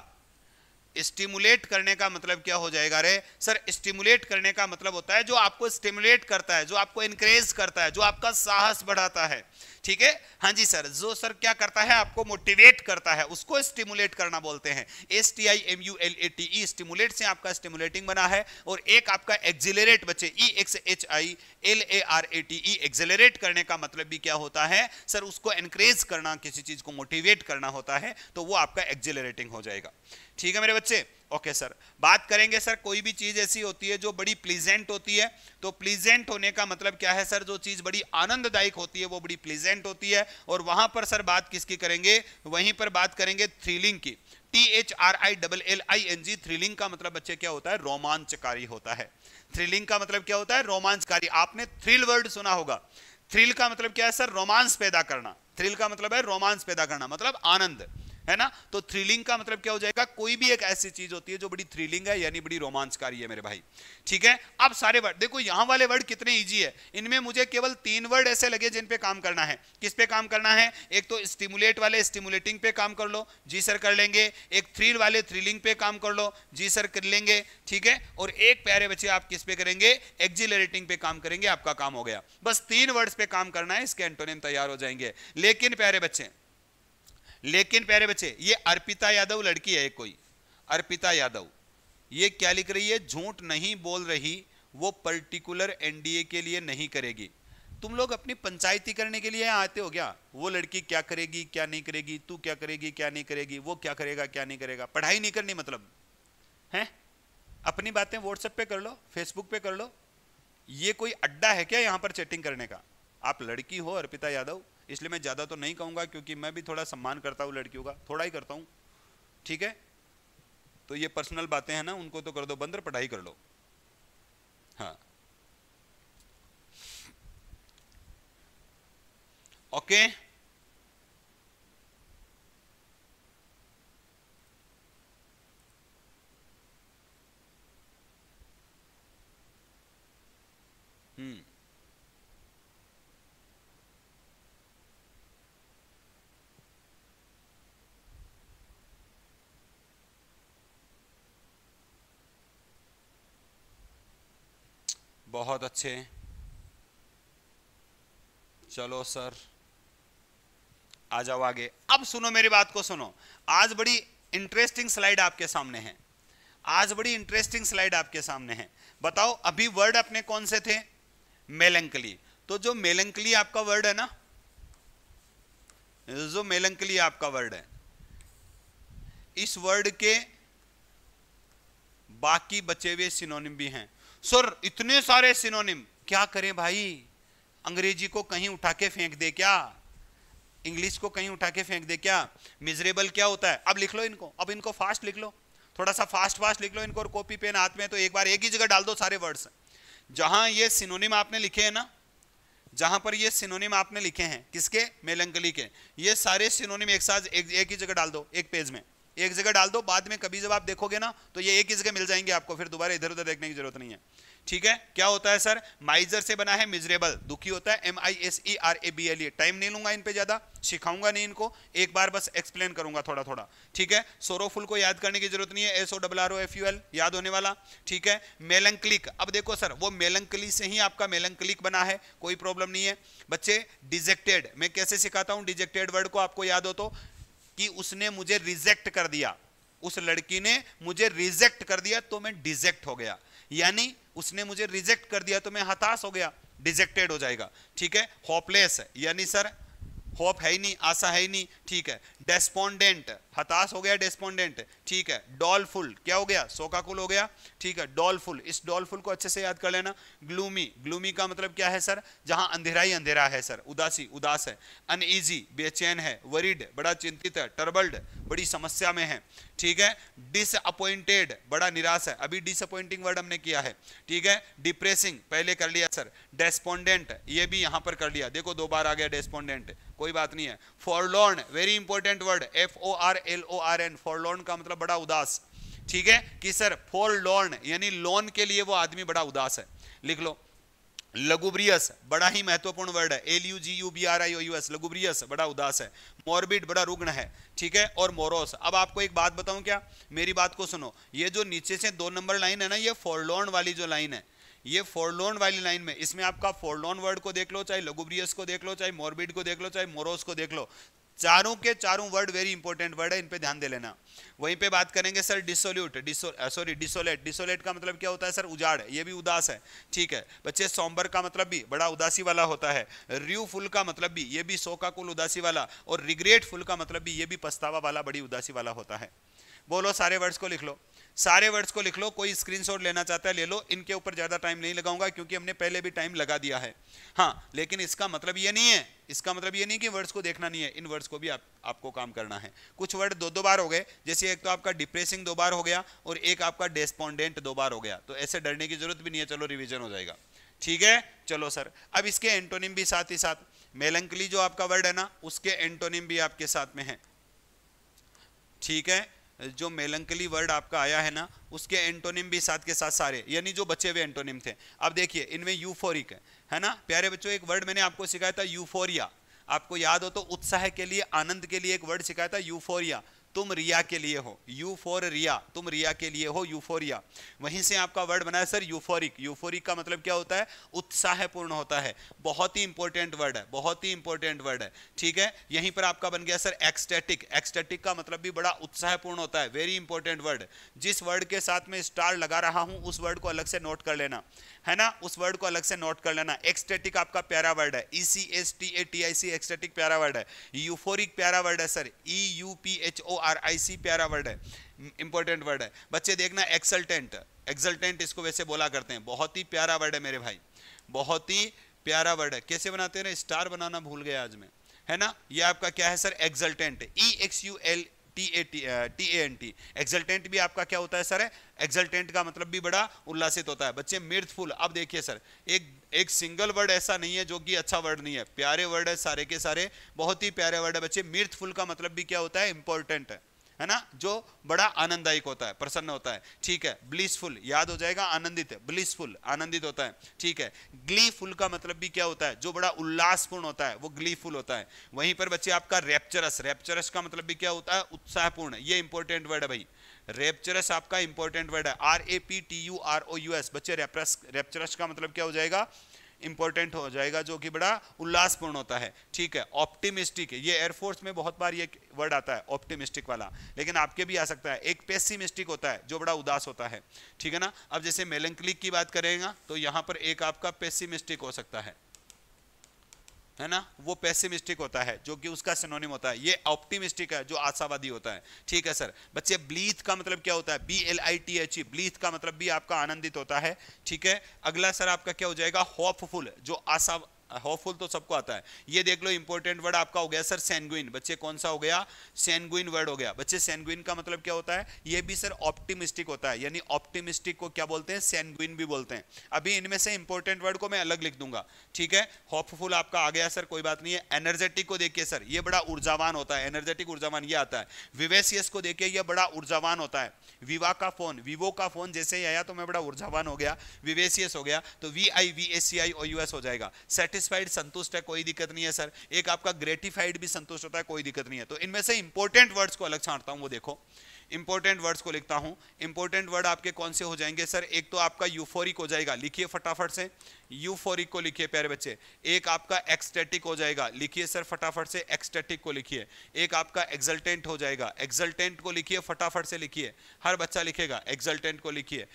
स्टिमुलेट करने का मतलब क्या हो जाएगा रे सर स्टिमुलेट करने का मतलब होता है जो आपको स्टिमुलेट करता है जो आपको इंक्रेज करता है जो आपका साहस बढ़ाता है ठीक है हाँ जी सर जो सर क्या करता है आपको मोटिवेट करता है उसको स्टिमुलेट करना बोलते हैं S T I M U L A T E stimulate से आपका स्टिमुलेटिंग बना है और एक आपका एक्जिलेरेट बच्चे E X H I L A R A T E exhilarate करने का मतलब भी क्या होता है सर उसको एनकरेज करना किसी चीज को मोटिवेट करना होता है तो वो आपका एक्जिलेटिंग हो जाएगा ठीक है मेरे बच्चे ओके सर बात करेंगे सर कोई भी चीज़ ऐसी होती है जो बड़ी प्लीजेंट होती है तो प्लीजेंट होने का मतलब क्या है सर जो चीज़ बड़ी आनंददायक होती है वो बड़ी प्लीजेंट होती है और वहां पर सर बात किसकी करेंगे वहीं पर बात करेंगे थ्रिलिंग की T H R I double L I N G thrilling का मतलब बच्चे क्या होता है रोमांचकारी होता है थ्रिलिंग का मतलब क्या होता है रोमांचकारी आपने थ्रिल वर्ड सुना होगा थ्रिल का मतलब क्या है सर रोमांस पैदा करना थ्रिल का मतलब है रोमांस पैदा करना मतलब आनंद है ना तो थ्रिलिंग का मतलब क्या हो जाएगा कोई भी एक ऐसी चीज होती है जो बड़ी थ्रिलिंग है यानी बड़ी रोमांचकारी है मेरे भाई ठीक है अब सारे वर्ड देखो यहां वाले वर्ड कितने इजी है इनमें मुझे केवल तीन वर्ड ऐसे लगे जिन पे काम करना है किस पे काम करना है एक तो स्टिमुलेट वाले स्टिमुलेटिंग पे काम कर लो जी सर कर लेंगे एक थ्रिल वाले थ्रिलिंग पे काम कर लो जी सर कर लेंगे ठीक है और एक प्यारे बच्चे आप किस पे करेंगे एक्जिलेटिंग पे काम करेंगे आपका काम हो गया बस तीन वर्ड पे काम करना है इसके एंटोनियम तैयार हो जाएंगे लेकिन प्यारे बच्चे लेकिन प्यारे बच्चे ये अर्पिता यादव लड़की है कोई अर्पिता यादव ये क्या लिख रही है झूठ नहीं बोल रही वो पर्टिकुलर एनडीए के लिए नहीं करेगी तुम लोग अपनी पंचायती करने के लिए आते हो क्या वो लड़की क्या करेगी क्या नहीं करेगी तू क्या करेगी क्या नहीं करेगी वो क्या करेगा क्या नहीं करेगा पढ़ाई नहीं करनी मतलब हैं अपनी बातें व्हाट्सएप पे कर लो फेसबुक पे कर लो ये कोई अड्डा है क्या यहाँ पर चैटिंग करने का आप लड़की हो अर्पिता यादव इसलिए मैं ज़्यादा तो नहीं कहूँगा क्योंकि मैं भी थोड़ा सम्मान करता हूँ लड़कियों का थोड़ा ही करता हूँ ठीक है तो ये पर्सनल बातें हैं ना उनको तो कर दो बंदर पढ़ाई कर लो हाँ ओके हम्म Hmm. बहुत अच्छे चलो सर आ जाओ आगे अब सुनो मेरी बात को सुनो आज बड़ी इंटरेस्टिंग स्लाइड आपके सामने है आज बड़ी इंटरेस्टिंग स्लाइड आपके सामने है बताओ अभी वर्ड अपने कौन से थे मेलंकली तो जो मेलंकली आपका वर्ड है ना जो मेलंकली आपका वर्ड है इस वर्ड के बाकी बचे हुए सिनोनिम भी हैं सर इतने सारे सिनोनिम क्या करें भाई अंग्रेजी को कहीं उठा के फेंक दे क्या इंग्लिश को कहीं उठा के फेंक दे क्या मिजरेबल क्या होता है अब लिख लो इनको अब इनको फास्ट लिख लो थोड़ा सा फास्ट फास्ट लिख लो इनको और कॉपी पेन हाथ में तो एक बार एक ही जगह डाल दो सारे वर्ड्स जहां ये सिनोनिम आपने लिखे हैं ना जहां पर ये सिनोनिम आपने लिखे हैं किसके मेलंकली के ये सारे सिनोनिम एक साथ एक, एक ही जगह डाल दो एक पेज में एक जगह डाल दो बाद में कभी जब आप देखोगे ना तो ये एक ही जगह मिल जाएंगे आपको फिर दोबारा इधर उधर देखने की जरूरत नहीं है ठीक है क्या होता है सर माइजर से बना है मिजरेबल दुखी होता है M I S E R A B L E time नहीं लूंगा इन पे ज्यादा सिखाऊंगा नहीं इनको एक बार बस एक्सप्लेन करूंगा थोड़ा थोड़ा ठीक है सोरोफुल को याद करने की जरूरत नहीं है S O O double R O F U L याद होने वाला ठीक है मेलंकलिक अब देखो सर वो मेलंकली से ही आपका मेलंकलिक बना है कोई प्रॉब्लम नहीं है बच्चे डिजेक्टेड मैं कैसे सिखाता हूँ डिजेक्टेड वर्ड को आपको याद हो तो कि उसने मुझे रिजेक्ट कर दिया उस लड़की ने मुझे रिजेक्ट कर दिया तो मैं डिजेक्ट हो गया यानी उसने मुझे रिजेक्ट कर दिया तो मैं हताश हो गया डिजेक्टेड हो जाएगा ठीक है होपलेस है यानी सर होप है ही नहीं आशा है ही नहीं ठीक है डेस्पोंडेंट हताश हो गया डेस्पोंडेंट ठीक है डॉलफुल क्या हो गया सोकाकुल हो गया ठीक है डॉलफुल इस डॉलफुल को अच्छे से याद कर लेना ग्लूमी ग्लूमी का मतलब क्या है सर जहां अंधेरा ही अंधेरा है सर उदासी उदास है अनईजी बेचैन है वरीड बड़ा चिंतित है टर्बल्ड बड़ी समस्या में है ठीक है डिसअपॉइंटेड बड़ा निराश है अभी डिसअपॉइंटिंग वर्ड हमने किया है ठीक है डिप्रेसिंग पहले कर लिया सर डेस्पोंडेंट ये भी यहां पर कर लिया देखो दो बार आ गया डेस्पोंडेंट कोई बात नहीं है forlorn very important word F O R L O R N forlorn का मतलब बड़ा उदास ठीक है कि सर फॉर लोन यानी लोन के लिए वो आदमी बड़ा उदास है लिख लो लघुब्रियस बड़ा ही महत्वपूर्ण वर्ड है L U G U B R I O U S lugubrious बड़ा उदास है मॉर्बिड बड़ा रुग्ण है ठीक है और मोरोस अब आपको एक बात बताऊं क्या मेरी बात को सुनो ये जो नीचे से दो नंबर लाइन है ना ये फोरलोन वाली जो लाइन है ये फोरलोन वाली लाइन में इसमें आपका फोरलोन वर्ड को देख लो चाहे लघुब्रियस को देख लो चाहे मॉर्बिड को देख लो चाहे मोरोस को देख लो चारों के चारों वर्ड वेरी इंपॉर्टेंट वर्ड है इन पे ध्यान दे लेना वहीं पे बात करेंगे sir dissolute sorry desolate desolate का मतलब क्या होता है सर उजाड़ ये भी उदास है ठीक है बच्चे सोम्बर का मतलब भी बड़ा उदासी वाला होता है फुल का मतलब भी ये भी सोका कुल उदासी वाला और रिग्रेटफुल का मतलब भी ये भी पछतावा वाला बड़ी उदासी वाला होता है बोलो सारे वर्ड्स को लिख लो सारे वर्ड्स को लिख लो कोई स्क्रीनशॉट लेना चाहता है ले लो इनके ऊपर ज़्यादा टाइम नहीं लगाऊंगा क्योंकि हमने पहले भी टाइम लगा दिया है हाँ लेकिन इसका मतलब ये नहीं है इसका मतलब ये नहीं कि वर्ड्स को देखना नहीं है इन वर्ड्स को भी आप आपको काम करना है कुछ वर्ड दो दो बार हो गए जैसे एक तो आपका डिप्रेसिंग दो बार हो गया और एक आपका डेस्पॉन्डेंट दो बार हो गया तो ऐसे डरने की जरूरत भी नहीं है चलो रिविजन हो जाएगा ठीक है चलो सर अब इसके एंटोनिम भी साथ ही साथ मेलंकली जो आपका वर्ड है ना उसके एंटोनिम भी आपके साथ में है ठीक है जो मेलंकली वर्ड आपका आया है ना उसके एंटोनिम भी साथ के साथ सारे यानी जो बचे हुए एंटोनिम थे अब देखिए इनमें यूफोरिक है है ना प्यारे बच्चों एक वर्ड मैंने आपको सिखाया था यूफोरिया आपको याद हो तो उत्साह के लिए आनंद के लिए एक वर्ड सिखाया था यूफोरिया तुम रिया के लिए हो यू फॉर रिया तुम रिया के लिए हो यूफोरिया वहीं से आपका वर्ड बना है सर यूफोरिक यूफोरिक का मतलब क्या होता है उत्साहपूर्ण होता है बहुत ही इंपॉर्टेंट वर्ड है बहुत ही इंपॉर्टेंट वर्ड है ठीक है यहीं पर आपका बन गया सर एक्सटेटिक एक्सटेटिक का मतलब भी बड़ा उत्साहपूर्ण होता है वेरी इंपॉर्टेंट वर्ड जिस वर्ड के साथ में स्टार लगा रहा हूं उस वर्ड को अलग से नोट कर लेना है ना उस वर्ड को अलग से नोट कर लेना एक्सटेटिक आपका प्यारा वर्ड है E C S T A T I C ecstatic प्यारा वर्ड है यूफोरिक प्यारा वर्ड है sir E U P H O R I C प्यारा वर्ड है इंपॉर्टेंट वर्ड है बच्चे देखना एक्सल्टेंट एक्सल्टेंट इसको वैसे बोला करते हैं बहुत ही प्यारा वर्ड है मेरे भाई बहुत ही प्यारा वर्ड है कैसे बनाते हैं ना स्टार बनाना भूल गया आज मैं है ना ये आपका क्या है sir exultant E X U L T A T T A N T exultant भी आपका क्या होता है सर एक्सल्टेंट का मतलब भी बड़ा उल्लासित होता है बच्चे मिर्थफुल अब देखिए सर एक एक सिंगल वर्ड ऐसा नहीं है जो कि अच्छा वर्ड नहीं है प्यारे वर्ड है सारे के सारे बहुत ही प्यारे वर्ड है बच्चे मिर्थफुल का मतलब भी क्या होता है इंपॉर्टेंट है है ना जो बड़ा आनंददायक होता है प्रसन्न होता है ठीक है ब्लिसफुल याद हो जाएगा आनंदित है ब्लिसफुल आनंदित होता है ठीक है ग्लीफुल का मतलब भी क्या होता है जो बड़ा उल्लासपूर्ण होता है वो ग्लीफुल होता है वहीं पर बच्चे आपका रेपचरस रेपचरस का मतलब भी क्या होता है उत्साहपूर्ण ये इंपॉर्टेंट वर्ड है भाई रेपचरस आपका इंपॉर्टेंट वर्ड है R A P T U R O U S बच्चे रेपचरस का मतलब क्या हो जाएगा इंपॉर्टेंट हो जाएगा जो कि बड़ा उल्लासपूर्ण होता है ठीक है ऑप्टिमिस्टिक ये एयरफोर्स में बहुत बार ये वर्ड आता है ऑप्टिमिस्टिक वाला लेकिन आपके भी आ सकता है एक पेसिमिस्टिक होता है जो बड़ा उदास होता है ठीक है ना अब जैसे मेलंकलिक की बात करेगा तो यहाँ पर एक आपका पेसिमिस्टिक हो सकता है है ना वो पेसिमिस्टिक होता है जो कि उसका सिनोनिम होता है ये ऑप्टिमिस्टिक है जो आशावादी होता है ठीक है सर बच्चे ब्लीथ का मतलब क्या होता है B L I T H E blithe का मतलब भी आपका आनंदित होता है ठीक है अगला सर आपका क्या हो जाएगा होपफुल जो आशा होपफुल तो सबको आता है ये देख लो इंपॉर्टेंट वर्ड आपका हो गया सर सैनगुइन बच्चे कौन सा हो गया सैनगुइन वर्ड हो गया बच्चे सैनगुइन का मतलब क्या होता है ये भी सर ऑप्टिमिस्टिक होता है यानी ऑप्टिमिस्टिक को क्या बोलते हैं सैनगुइन भी बोलते हैं अभी इनमें से इंपॉर्टेंट वर्ड को मैं अलग लिख दूंगा ठीक है होपफुल आपका आ गया सर कोई बात नहीं है एनर्जेटिक को देखिए सर ये बड़ा ऊर्जावान होता है एनर्जेटिक ऊर्जावान ये आता है विवेसियस को देखिए यह बड़ा ऊर्जावान होता है विवा का फोन विवो का फोन जैसे ही आया तो मैं बड़ा ऊर्जावान हो गया विवेसियस हो गया तो V I V S C I O U S हो जाएगा सेटिस सेटिस्फाइड संतुष्ट है कोई दिक्कत नहीं है सर एक आपका ग्रेटिफाइड भी संतुष्ट होता है कोई दिक्कत नहीं है तो इनमें से इंपॉर्टेंट वर्ड्स को अलग छाटता हूं वो देखो इंपॉर्टेंट वर्ड्स को लिखता हूं इंपॉर्टेंट वर्ड आपके कौन से हो जाएंगे सर एक तो आपका यूफोरिक हो जाएगा लिखिए फटाफट से यूफोरिक को लिखिए प्यारे बच्चे एक आपका एक्सटेटिक हो जाएगा लिखिए सर फटाफट से एक्सटेटिक को लिखिए एक आपका एक्जल्टेंट हो जाएगा एक्जल्टेंट को लिखिए फटाफट से लिखिए हर बच्चा लिखेगा एक्जल्टेंट को लिखिए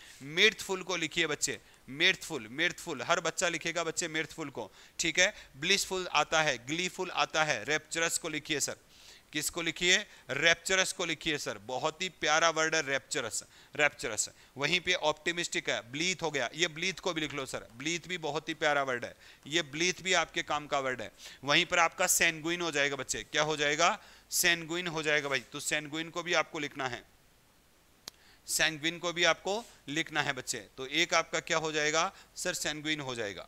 मिर्थफुल को लिखिए बच्चे मेर्थफुल मेर्थफुल हर बच्चा लिखेगा बच्चे मेर्थफुल को ठीक है ब्लिसफुल आता है ग्लीफुल आता है रेपचरस को लिखिए सर किसको लिखिए रेपचरस को लिखिए सर बहुत ही प्यारा वर्ड है रेपचरस रेपचरस वहीं पे ऑप्टिमिस्टिक है ब्लीथ हो गया ये ब्लीथ को भी लिख लो सर ब्लीथ भी बहुत ही प्यारा वर्ड है ये ब्लीथ भी आपके काम का वर्ड है वहीं पर आपका सेंगुइन हो जाएगा बच्चे क्या हो जाएगा सेंगुइन हो जाएगा भाई तो सेंगुइन को भी आपको लिखना है सैंग्विन को भी आपको लिखना है बच्चे तो एक आपका क्या हो जाएगा सर सैंग्विन हो जाएगा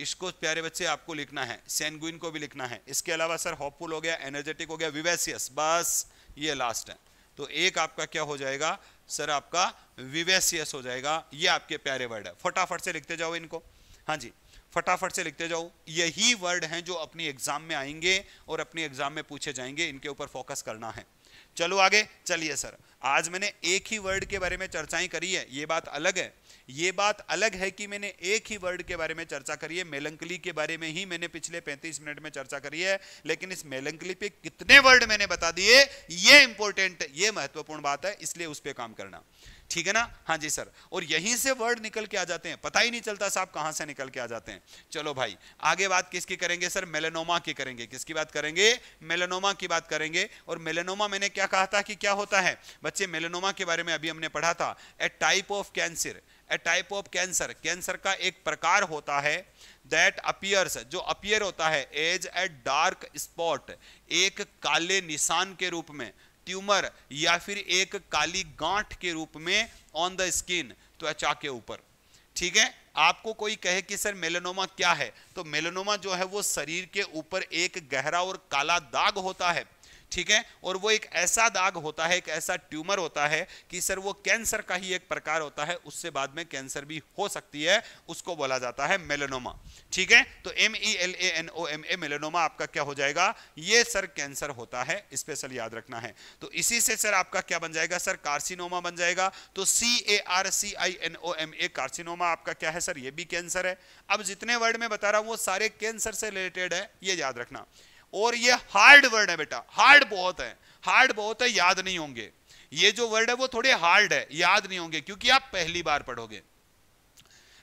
इसको प्यारे बच्चे आपको लिखना है सैंग्विन को भी लिखना है इसके अलावा सर हॉपफुल हो गया एनर्जेटिक हो गया विवेसियस बस ये लास्ट है तो एक आपका क्या हो जाएगा सर आपका विवेसियस हो जाएगा ये आपके प्यारे वर्ड है फटाफट से लिखते जाओ इनको हाँ जी फटाफट से लिखते जाओ यही वर्ड हैं जो अपनी एग्जाम में आएंगे और अपनी एग्जाम में पूछे जाएंगे इनके ऊपर फोकस करना है चलो आगे चलिए सर आज मैंने एक ही वर्ड के बारे में चर्चाएं करी है ये बात अलग है ये बात अलग है कि मैंने एक ही वर्ड के बारे में चर्चा करी है मेलंकली के बारे में ही मैंने पिछले 35 मिनट में चर्चा करी है लेकिन इस मेलंकली पे कितने वर्ड मैंने बता दिए ये इंपॉर्टेंट ये महत्वपूर्ण बात है इसलिए उस पर काम करना ठीक है ना हाँ जी सर और यहीं से वर्ड निकल के आ जाते हैं पता ही नहीं चलता साहब कहां से निकल के आ जाते हैं चलो भाई आगे बात किसकी करेंगे सर मेलेनोमा की करेंगे किसकी बात करेंगे मेलेनोमा की बात करेंगे और मेलेनोमा मैंने क्या कहा था कि क्या होता है बच्चे मेलेनोमा के बारे में अभी हमने पढ़ा था a type of cancer a type of cancer cancer का एक प्रकार होता है दैट अपियर्स जो अपियर होता है एज ए डार्क स्पॉट एक काले निशान के रूप में ट्यूमर या फिर एक काली गांठ के रूप में ऑन द स्किन त्वचा के ऊपर ठीक है आपको कोई कहे कि सर मेलेनोमा क्या है तो मेलेनोमा जो है वो शरीर के ऊपर एक गहरा और काला दाग होता है ठीक है और वो एक ऐसा दाग होता है एक ऐसा ट्यूमर होता है कि सर वो कैंसर का ही एक प्रकार होता है उससे बाद में कैंसर भी हो सकती है उसको बोला जाता है मेलेनोमा ठीक है तो M E L A N O M A melanoma आपका क्या हो जाएगा ये सर कैंसर होता है स्पेशल याद रखना है तो इसी से सर आपका क्या बन जाएगा सर कार्सिनोमा बन जाएगा तो C A R C I N O M A carcinoma आपका क्या है सर ये भी कैंसर है अब जितने वर्ड में बता रहा हूँ वो सारे कैंसर से रिलेटेड है ये याद रखना और ये हार्ड वर्ड है बेटा हार्ड बहुत है हार्ड बहुत है याद नहीं होंगे ये जो वर्ड है वो थोड़े हार्ड है याद नहीं होंगे क्योंकि आप पहली बार पढ़ोगे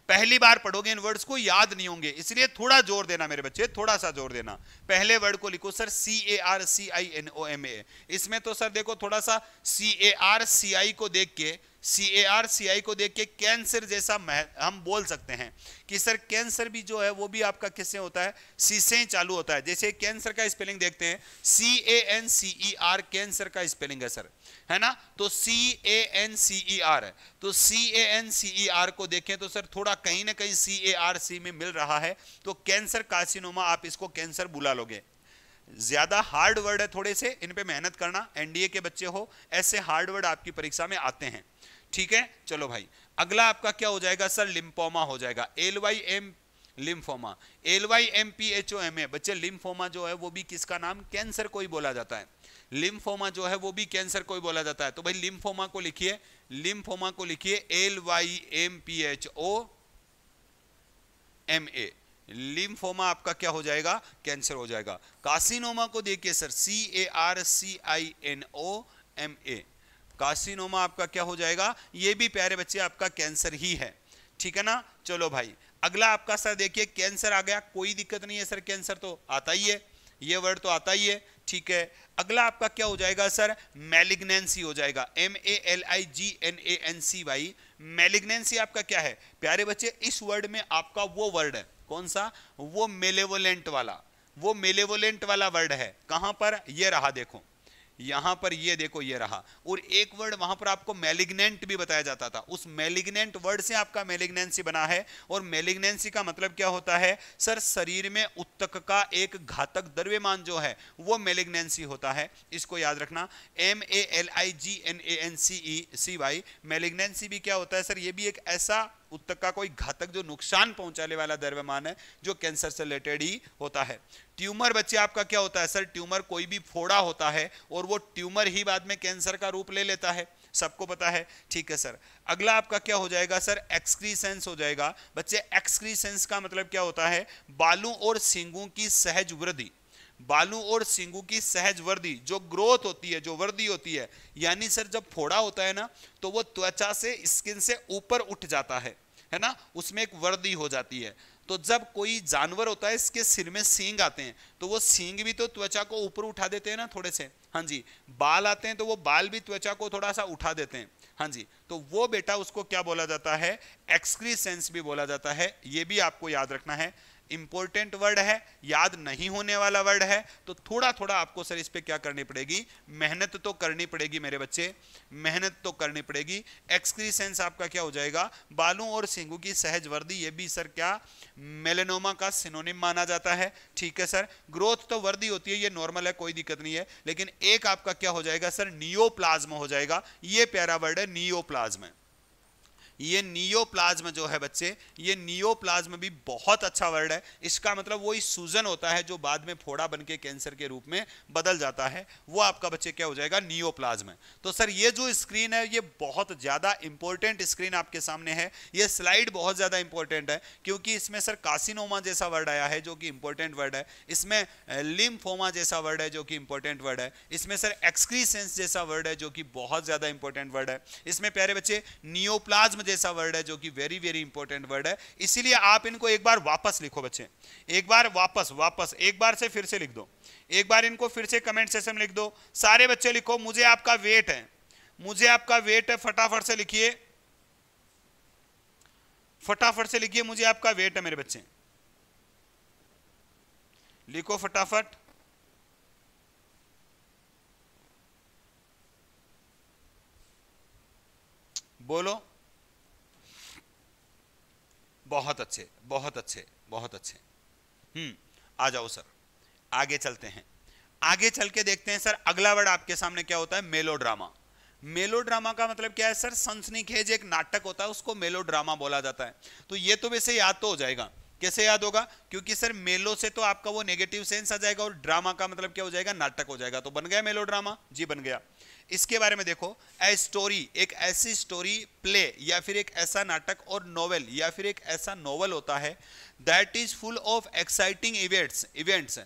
पहली बार पढ़ोगे इन वर्ड्स को याद नहीं होंगे इसलिए थोड़ा जोर देना मेरे बच्चे थोड़ा सा जोर देना पहले वर्ड को लिखो sir C A R C I N O M A इसमें तो सर देखो थोड़ा सा सी ए आर सी आई को देख के सी ए आर सी आई को देख के कैंसर जैसा हम बोल सकते हैं कि सर कैंसर भी जो है वो भी आपका किससे होता है सी से चालू होता है जैसे कैंसर का स्पेलिंग देखते हैं C A N C E R cancer का स्पेलिंग है सर है ना तो C A N C E are तो C A N C E are को देखें तो सर थोड़ा कहीं ना कहीं सी ए आर सी में मिल रहा है तो कैंसर कार्सिनोमा आप इसको कैंसर बुला लोगे ज्यादा हार्ड वर्ड है थोड़े से इन पे मेहनत करना एनडीए के बच्चे हो ऐसे हार्ड वर्ड आपकी परीक्षा में आते हैं ठीक है चलो भाई अगला आपका क्या हो जाएगा सर लिम्फोमा हो जाएगा L Y M lymphoma L Y M P H O M A बच्चे लिम्फोमा जो है वो भी किसका नाम कैंसर ही बोला जाता है लिम्फोमा जो है वो भी कैंसर कोई बोला जाता है तो भाई लिम्फोमा को लिखिए लिम्फोमा को लिखिए L Y M P H O M A lymphoma आपका क्या हो जाएगा कैंसर हो जाएगा कासिनोमा को देखिए sir C A R C I N O M A carcinoma आपका क्या हो जाएगा ये भी प्यारे बच्चे आपका कैंसर ही है ठीक है ना चलो भाई अगला आपका सर देखिए कैंसर आ गया कोई दिक्कत नहीं है सर कैंसर तो आता ही है ये वर्ड तो आता ही है ठीक है अगला आपका क्या हो जाएगा सर मेलिग्नेंसी हो जाएगा M A L I G N A N C Y malignancy आपका क्या है प्यारे बच्चे इस वर्ड में आपका वो वर्ड है कौन सा वो मेलेवोलेंट वाला वो मेलेवोलेंट वाला वर्ड है कहां पर ये रहा देखो यहां पर ये देखो ये रहा और एक वर्ड वहां पर आपको मेलिग्नेंट भी बताया जाता था उस मेलिग्नेंट वर्ड से आपका मेलिग्नेंसी बना है और मेलिग्नेंसी का मतलब क्या होता है सर शरीर में उत्तक का एक घातक द्रव्यमान जो है वो मेलिग्नेंसी होता है इसको याद रखना M A L I G N A N C E C Y malignancy भी क्या होता है सर ये भी एक ऐसा उत्तक का कोई घातक जो नुकसान पहुंचाने वाला द्रव्यमान है जो कैंसर से रिलेटेड ही होता है ट्यूमर बच्चे आपका क्या होता है सर ट्यूमर कोई भी फोड़ा होता है और वो ट्यूमर ही बाद में कैंसर का रूप ले लेता है सबको पता है ठीक है सर अगला आपका क्या हो जाएगा सर एक्सक्रीसेंस हो जाएगा बच्चे एक्सक्रीसेंस का मतलब क्या होता है बालों और सिंगों की सहज वृद्धि बालू और सिंगू की सहज वर्दी जो ग्रोथ होती है जो वर्दी होती है यानी सर जब फोड़ा होता है ना तो वो त्वचा से स्किन से ऊपर उठ जाता है है ना उसमें एक वर्दी हो जाती है तो जब कोई जानवर होता है इसके सिर में सींग आते हैं तो वो सींग भी तो त्वचा को ऊपर उठा देते हैं ना थोड़े से हाँ जी बाल आते हैं तो वो बाल भी त्वचा को थोड़ा सा उठा देते हैं हाँ जी तो वो बेटा उसको क्या बोला जाता है एक्सक्रीसेंस भी बोला जाता है ये भी आपको याद रखना है इंपॉर्टेंट वर्ड है याद नहीं होने वाला वर्ड है तो थोड़ा थोड़ा आपको सर इस पर क्या करनी पड़ेगी मेहनत तो करनी पड़ेगी मेरे बच्चे मेहनत तो करनी पड़ेगी एक्सक्रीसेंस आपका क्या हो जाएगा बालों और सिंगू की सहज वर्दी ये भी सर क्या मेलेनोमा का सिनोनिम माना जाता है ठीक है सर ग्रोथ तो वर्दी होती है ये नॉर्मल है कोई दिक्कत नहीं है लेकिन एक आपका क्या हो जाएगा सर नियोप्लाज्म हो जाएगा ये प्यारा वर्ड है नियोप्लाज्म ये नियोप्लाज्म जो है बच्चे ये नियोप्लाज्म भी बहुत अच्छा वर्ड है इसका मतलब वही सूजन होता है जो बाद में फोड़ा बन के कैंसर के रूप में बदल जाता है वो आपका बच्चे क्या हो जाएगा नियोप्लाज्म तो सर ये जो स्क्रीन है ये बहुत ज़्यादा इंपॉर्टेंट स्क्रीन आपके सामने है ये स्लाइड बहुत ज़्यादा इंपॉर्टेंट है क्योंकि इसमें सर कासिनोमा जैसा वर्ड आया है जो कि इंपॉर्टेंट वर्ड है इसमें लिम्फोमा जैसा वर्ड है जो कि इंपॉर्टेंट वर्ड है इसमें सर एक्सक्रीसेंस जैसा वर्ड है जो कि बहुत ज़्यादा इंपॉर्टेंट वर्ड है इसमें प्यारे बच्चे नियोप्लाज्म जैसा वर्ड है जो कि वेरी वेरी इंपॉर्टेंट वर्ड है इसीलिए आप इनको एक बार वापस लिखो बच्चे एक बार वापस वापस एक बार से फिर से लिख दो एक बार इनको फिर से कमेंट सेशन में लिख दो सारे बच्चे लिखो मुझे आपका वेट है मुझे आपका वेट है फटाफट से लिखिए फटाफट से लिखिए मुझे आपका वेट है मेरे बच्चे लिखो फटाफट बोलो बहुत अच्छे बहुत अच्छे बहुत अच्छे हम्म आ जाओ सर आगे चलते हैं आगे चल के देखते हैं सर अगला वर्ड आपके सामने क्या होता है मेलोड्रामा मेलोड्रामा का मतलब क्या है सर सनसनीखेज एक नाटक होता है उसको मेलोड्रामा बोला जाता है तो ये तो वैसे याद तो हो जाएगा कैसे याद होगा क्योंकि सर मेलो से तो आपका वो नेगेटिव सेंस आ जाएगा और ड्रामा का मतलब क्या हो जाएगा नाटक हो जाएगा तो बन गया मेलोड्रामा जी बन गया इसके बारे में देखो ए स्टोरी एक ऐसी स्टोरी प्ले या फिर एक ऐसा नाटक और नोवेल या फिर एक ऐसा नोवेल होता है that is full of exciting events events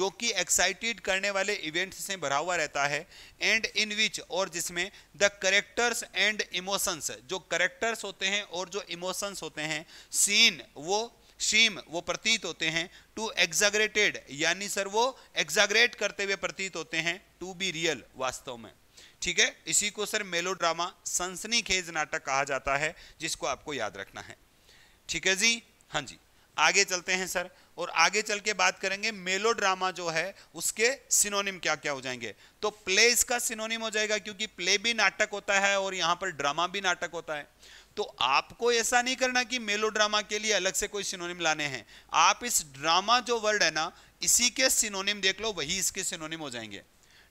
जो कि एक्साइटेड करने वाले इवेंट्स से भरा हुआ रहता है एंड इन विच और जिसमें द करेक्टर्स एंड इमोशंस जो करेक्टर्स होते हैं और जो इमोशंस होते हैं सीन वो शीम वो प्रतीत होते हैं टू एग्जाग्रेटेड यानी सर वो एग्जाग्रेट करते हुए प्रतीत होते हैं टू बी रियल वास्तव में ठीक है इसी को सर मेलोड्रामा सनसनी खेज नाटक कहा जाता है जिसको आपको याद रखना है ठीक है जी हाँ जी आगे चलते हैं सर और आगे चल के बात करेंगे मेलोड्रामा जो है उसके सिनोनिम क्या क्या हो जाएंगे तो प्ले इसका सिनोनिम हो जाएगा क्योंकि प्ले भी नाटक होता है और यहाँ पर ड्रामा भी नाटक होता है तो आपको ऐसा नहीं करना कि मेलोड्रामा के लिए अलग से कोई सिनोनिम लाने हैं आप इस ड्रामा जो वर्ड है ना इसी के सिनोनिम देख लो वही इसके सिनोनिम हो जाएंगे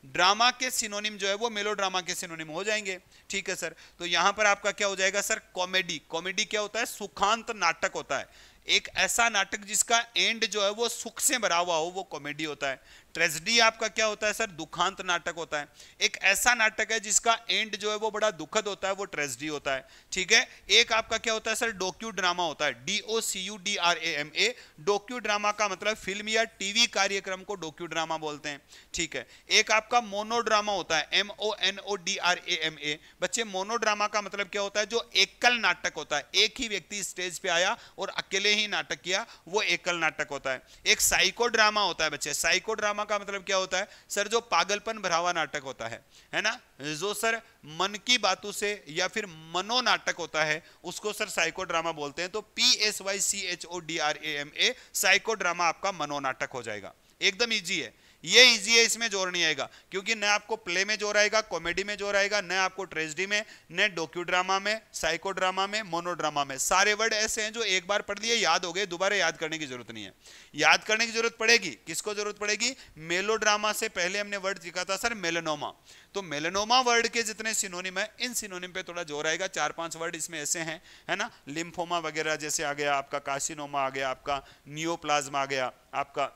ड्रामा के सिनोनिम जो है वो मेलो ड्रामा के सिनोनिम हो जाएंगे ठीक है सर तो यहां पर आपका क्या हो जाएगा सर कॉमेडी कॉमेडी क्या होता है सुखांत नाटक होता है एक ऐसा नाटक जिसका एंड जो है वो सुख से भरा हुआ हो वो कॉमेडी होता है ट्रेजिडी आपका क्या होता है सर दुखांत नाटक होता है एक ऐसा नाटक है जिसका एंड जो है वो बड़ा दुखद होता है वो ट्रेजिडी होता है ठीक है एक आपका क्या होता है सर डोक्यू ड्रामा होता है D O C U D R A M A docudrama का मतलब फिल्म या टीवी कार्यक्रम को डोक्यू ड्रामा बोलते हैं ठीक है एक आपका मोनोड्रामा होता है M O N O D R A M A बच्चे मोनोड्रामा का मतलब क्या होता है जो एकल नाटक होता है एक ही व्यक्ति स्टेज पे आया और अकेले ही नाटक किया वो एकल नाटक होता है एक साइको ड्रामा होता है बच्चे साइको ड्रामा का मतलब क्या होता है सर जो पागलपन भरावा नाटक होता है है ना जो सर मन की बातों से या फिर मनो नाटक होता है उसको सर साइको ड्रामा बोलते हैं तो P S Y C H O D R A M A psychodrama आपका मनो नाटक हो जाएगा एकदम ईजी है ये इजी है इसमें जोर नहीं आएगा क्योंकि न आपको प्ले में जोर आएगा कॉमेडी में जोर आएगा न आपको ट्रेजिडी में न डोक्यू ड्रामा में साइको ड्रामा में मोनोड्रामा में सारे वर्ड ऐसे हैं जो एक बार पढ़ लिए याद हो गए दोबारा याद करने की जरूरत नहीं है याद करने की जरूरत पड़ेगी किसको जरूरत पड़ेगी मेलोड्रामा से पहले हमने वर्ड सीखा था सर मेलेनोमा तो मेलेनोमा वर्ड के जितने सिनोनिम है इन सिनोनिम पे थोड़ा जोर आएगा चार पांच वर्ड इसमें ऐसे हैं है ना लिम्फोमा वगैरह जैसे आ गया आपका कासिनोमा आ गया आपका न्यूप्लाज्मा आ गया आपका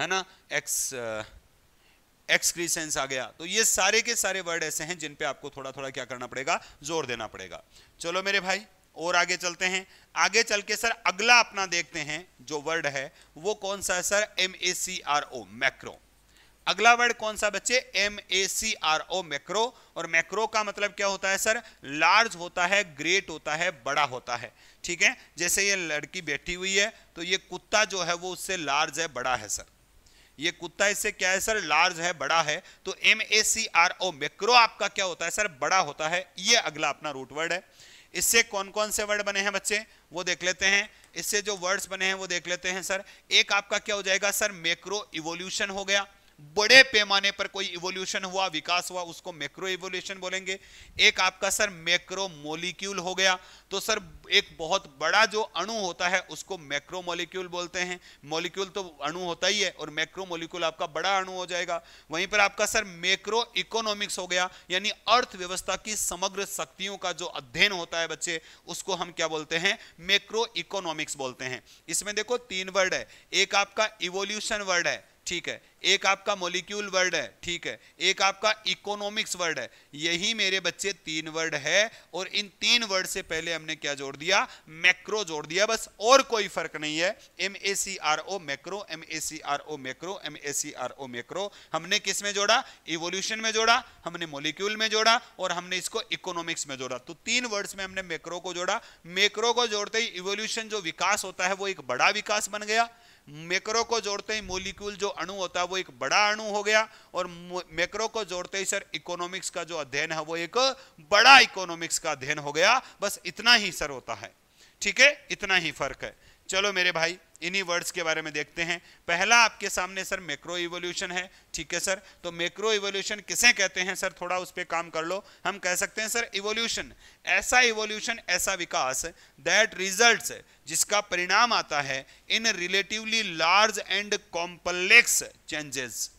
है ना एक्स एक्सक्रीसेंस uh, आ गया तो ये सारे के सारे वर्ड ऐसे हैं जिन पे आपको थोड़ा थोड़ा क्या करना पड़ेगा जोर देना पड़ेगा चलो मेरे भाई और आगे चलते हैं आगे चल के सर अगला अपना देखते हैं जो वर्ड है वो कौन सा है sir M A C R O macro अगला वर्ड कौन सा बच्चे M A C R O macro और मैक्रो का मतलब क्या होता है सर लार्ज होता है ग्रेट होता है बड़ा होता है ठीक है जैसे ये लड़की बैठी हुई है तो ये कुत्ता जो है वो उससे लार्ज है बड़ा है सर ये कुत्ता इससे क्या है सर लार्ज है बड़ा है तो M A C R O macro आपका क्या होता है सर बड़ा होता है ये अगला अपना रूट वर्ड है इससे कौन कौन से वर्ड बने हैं बच्चे वो देख लेते हैं इससे जो वर्ड्स बने हैं वो देख लेते हैं सर एक आपका क्या हो जाएगा सर मेक्रो इवोल्यूशन हो गया बड़े पैमाने पर कोई इवोल्यूशन हुआ विकास हुआ उसको मैक्रो इवोल्यूशन बोलेंगे एक आपका सर मैक्रो मोलिक्यूल हो गया तो सर एक बहुत बड़ा जो अणु होता है उसको मैक्रो मोलिक्यूल बोलते हैं मोलिक्यूल तो अणु होता ही है और मैक्रो मोलिक्यूल आपका बड़ा अणु हो जाएगा वहीं पर आपका सर मैक्रो इकोनॉमिक्स हो गया यानी अर्थव्यवस्था की समग्र शक्तियों का जो अध्ययन होता है बच्चे उसको हम क्या बोलते हैं मैक्रो इकोनॉमिक्स बोलते हैं इसमें देखो तीन वर्ड है एक आपका इवोल्यूशन वर्ड है ठीक है एक आपका मोलिक्यूल वर्ड है ठीक है एक आपका इकोनॉमिक्स वर्ड है यही मेरे बच्चे तीन वर्ड है और इन तीन वर्ड से पहले हमने क्या जोड़ दिया मैक्रो जोड़ दिया बस और कोई फर्क नहीं है M A C R O macro M A C R O macro M A C R O macro हमने किस में जोड़ा इवोल्यूशन में जोड़ा हमने मोलिक्यूल में जोड़ा और हमने इसको इकोनॉमिक्स में जोड़ा तो तीन वर्ड में हमने मैक्रो को जोड़ा मैक्रो को जोड़ते ही इवोल्यूशन जो विकास होता है वो एक बड़ा विकास बन गया मैक्रो को जोड़ते ही मोलिक्यूल जो अणु होता है वो एक बड़ा अणु हो गया और मैक्रो को जोड़ते ही सर इकोनॉमिक्स का जो अध्ययन है वो एक बड़ा इकोनॉमिक्स का अध्ययन हो गया बस इतना ही सर होता है ठीक है इतना ही फर्क है चलो मेरे भाई इन्हीं वर्ड्स के बारे में देखते हैं पहला आपके सामने सर मैक्रो इवोल्यूशन है ठीक है सर तो मैक्रो इवोल्यूशन किसे कहते हैं सर थोड़ा उस पर काम कर लो हम कह सकते हैं सर इवोल्यूशन ऐसा इवोल्यूशन ऐसा विकास दैट रिजल्ट जिसका परिणाम आता है in relatively large and complex changes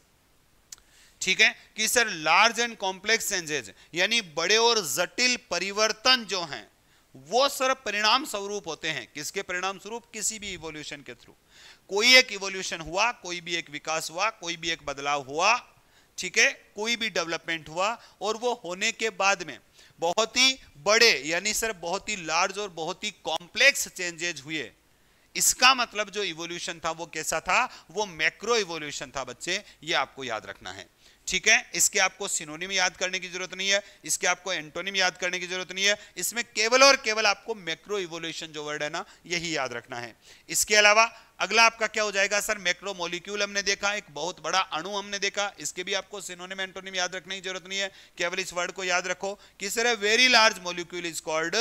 ठीक है कि sir large and complex changes यानी बड़े और जटिल परिवर्तन जो हैं वो सर परिणाम स्वरूप होते हैं किसके परिणाम स्वरूप किसी भी इवोल्यूशन के थ्रू कोई एक इवोल्यूशन हुआ कोई भी एक विकास हुआ कोई भी एक बदलाव हुआ ठीक है कोई भी डेवलपमेंट हुआ और वो होने के बाद में बहुत ही बड़े यानी सर बहुत ही लार्ज और बहुत ही कॉम्प्लेक्स चेंजेज हुए इसका मतलब जो इवोल्यूशन था वो कैसा था वो मैक्रो इवोल्यूशन था बच्चे ये आपको याद रखना है ठीक है इसके आपको सिनोनिम याद करने की जरूरत नहीं है इसके आपको एंटोनिम याद करने की जरूरत नहीं है इसमें केवल और केवल आपको मैक्रो इवोल्यूशन जो वर्ड है ना यही याद रखना है इसके अलावा अगला आपका क्या हो जाएगा सर मैक्रो मोलिक्यूल हमने देखा एक बहुत बड़ा अणु हमने देखा इसके भी आपको सिनोनिम एंटोनिम याद रखने की जरूरत नहीं है केवल इस वर्ड को याद रखो कि sir very large molecule is called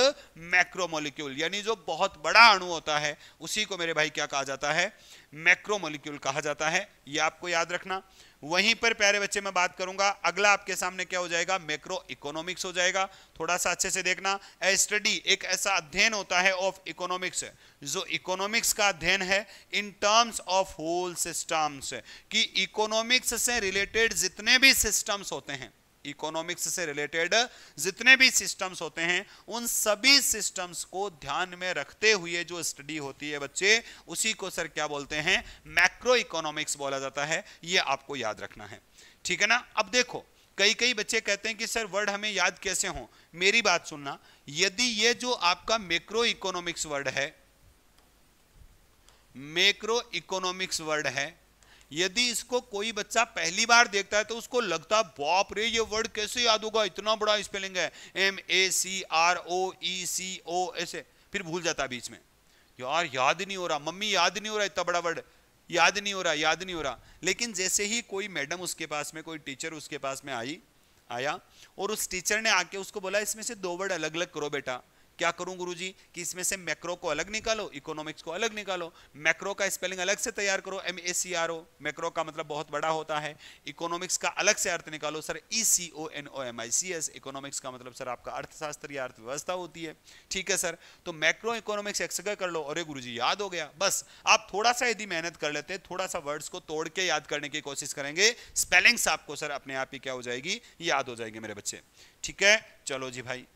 macromolecule यानी जो बहुत बड़ा अणु होता है उसी को मेरे भाई क्या कहा जाता है मैक्रो मोलिक्यूल कहा जाता है यह आपको याद रखना वहीं पर प्यारे बच्चे मैं बात करूंगा अगला आपके सामने क्या हो जाएगा मैक्रो इकोनॉमिक्स हो जाएगा थोड़ा सा अच्छे से देखना स्टडी एक ऐसा अध्ययन होता है ऑफ इकोनॉमिक्स जो इकोनॉमिक्स का अध्ययन है in terms of whole systems कि इकोनॉमिक्स से रिलेटेड जितने भी सिस्टम्स होते हैं इकोनॉमिक्स से रिलेटेड जितने भी सिस्टम्स होते हैं उन सभी सिस्टम्स को ध्यान में रखते हुए जो स्टडी होती है बच्चे उसी को सर क्या बोलते हैं मैक्रो इकोनॉमिक्स बोला जाता है ये आपको याद रखना है ठीक है ना अब देखो कई कई बच्चे कहते हैं कि सर वर्ड हमें याद कैसे हो मेरी बात सुनना यदि ये जो आपका मैक्रो इकोनॉमिक्स वर्ड है मैक्रो इकोनॉमिक्स वर्ड है यदि इसको कोई बच्चा पहली बार देखता है तो उसको लगता है बाप रे ये वर्ड कैसे याद होगा इतना बड़ा स्पेलिंग है M A C R O E C ओ ऐसे फिर भूल जाता है बीच में यार याद नहीं हो रहा मम्मी याद नहीं हो रहा इतना बड़ा वर्ड याद नहीं हो रहा याद नहीं हो रहा लेकिन जैसे ही कोई मैडम उसके पास में कोई टीचर उसके पास में आई आया और उस टीचर ने आके उसको बोला इसमें से दो वर्ड अलग अलग करो बेटा क्या करूं गुरुजी कि इसमें से मैक्रो को अलग निकालो इकोनॉमिक्स को अलग निकालो मैक्रो का स्पेलिंग अलग से तैयार करो M A C R O macro का मतलब बहुत बड़ा होता है इकोनॉमिक्स का अलग से अर्थ निकालो sir E C O N O M I C S economics का मतलब सर आपका अर्थशास्त्र या अर्थव्यवस्था होती है ठीक है सर तो मैक्रो इकोनॉमिक्स एक्सग कर लो अरे गुरु याद हो गया बस आप थोड़ा सा यदि मेहनत कर लेते हैं थोड़ा सा वर्ड्स को तोड़ के याद करने की कोशिश करेंगे स्पेलिंग्स आपको सर अपने आप ही क्या हो जाएगी याद हो जाएंगे मेरे बच्चे ठीक है चलो जी भाई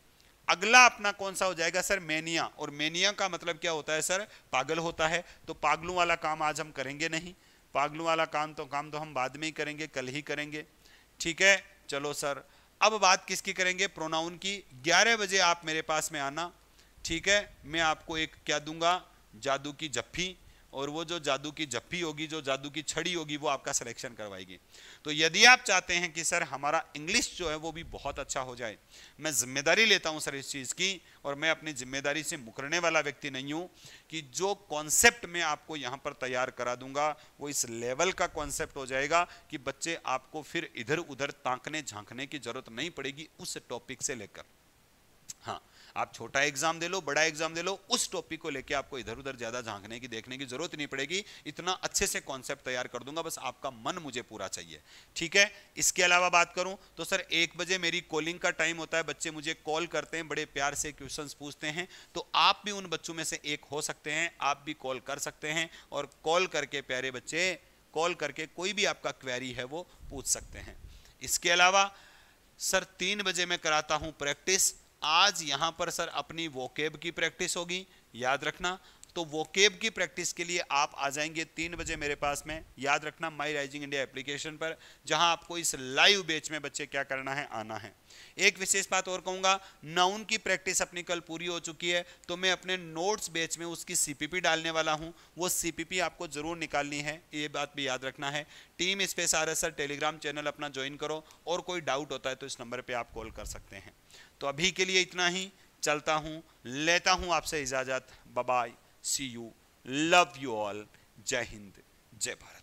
अगला अपना कौन सा हो जाएगा सर मेनिया और मेनिया का मतलब क्या होता है सर पागल होता है तो पागलों वाला काम आज हम करेंगे नहीं पागलों वाला काम तो काम तो हम बाद में ही करेंगे कल ही करेंगे ठीक है चलो सर अब बात किसकी करेंगे प्रोनाउन की 11 बजे आप मेरे पास में आना ठीक है मैं आपको एक क्या दूंगा जादू की जफ्फी और वो जो जादू की जप्पी होगी जो जादू की छड़ी होगी वो आपका सिलेक्शन करवाएगी तो यदि आप चाहते हैं कि सर हमारा इंग्लिश जो है वो भी बहुत अच्छा हो जाए मैं जिम्मेदारी लेता हूं सर इस चीज़ की और मैं अपनी जिम्मेदारी से मुकरने वाला व्यक्ति नहीं हूं कि जो कॉन्सेप्ट मैं आपको यहाँ पर तैयार करा दूंगा वो इस लेवल का कॉन्सेप्ट हो जाएगा कि बच्चे आपको फिर इधर उधर ताकने झांकने की जरूरत नहीं पड़ेगी उस टॉपिक से लेकर हाँ आप छोटा एग्जाम दे लो बड़ा एग्जाम दे लो उस टॉपिक को लेके आपको इधर उधर ज्यादा झांकने की देखने की जरूरत नहीं पड़ेगी इतना अच्छे से कॉन्सेप्ट तैयार कर दूंगा बस आपका मन मुझे पूरा चाहिए ठीक है इसके अलावा बात करूं तो सर एक बजे मेरी कॉलिंग का टाइम होता है बच्चे मुझे कॉल करते हैं बड़े प्यार से क्वेश्चन पूछते हैं तो आप भी उन बच्चों में से एक हो सकते हैं आप भी कॉल कर सकते हैं और कॉल करके प्यारे बच्चे कॉल करके कोई भी आपका क्वेरी है वो पूछ सकते हैं इसके अलावा सर तीन बजे मैं कराता हूं प्रैक्टिस आज यहां पर सर अपनी वोकेब की प्रैक्टिस होगी याद रखना तो वोकेब की प्रैक्टिस के लिए आप आ जाएंगे तीन बजे मेरे पास में याद रखना माई राइजिंग इंडिया एप्लीकेशन पर जहां आपको इस लाइव बेच में बच्चे क्या करना है आना है एक विशेष बात और कहूंगा नाउन की प्रैक्टिस अपनी कल पूरी हो चुकी है तो मैं अपने नोट्स बेच में उसकी सीपीपी डालने वाला हूं वो सीपीपी आपको जरूर निकालनी है ये बात भी याद रखना है team space R S telegram channel अपना ज्वाइन करो और कोई डाउट होता है तो इस नंबर पर आप कॉल कर सकते हैं तो अभी के लिए इतना ही चलता हूँ लेता हूँ आपसे इजाज़त bye see you love you all जय हिंद जय भारत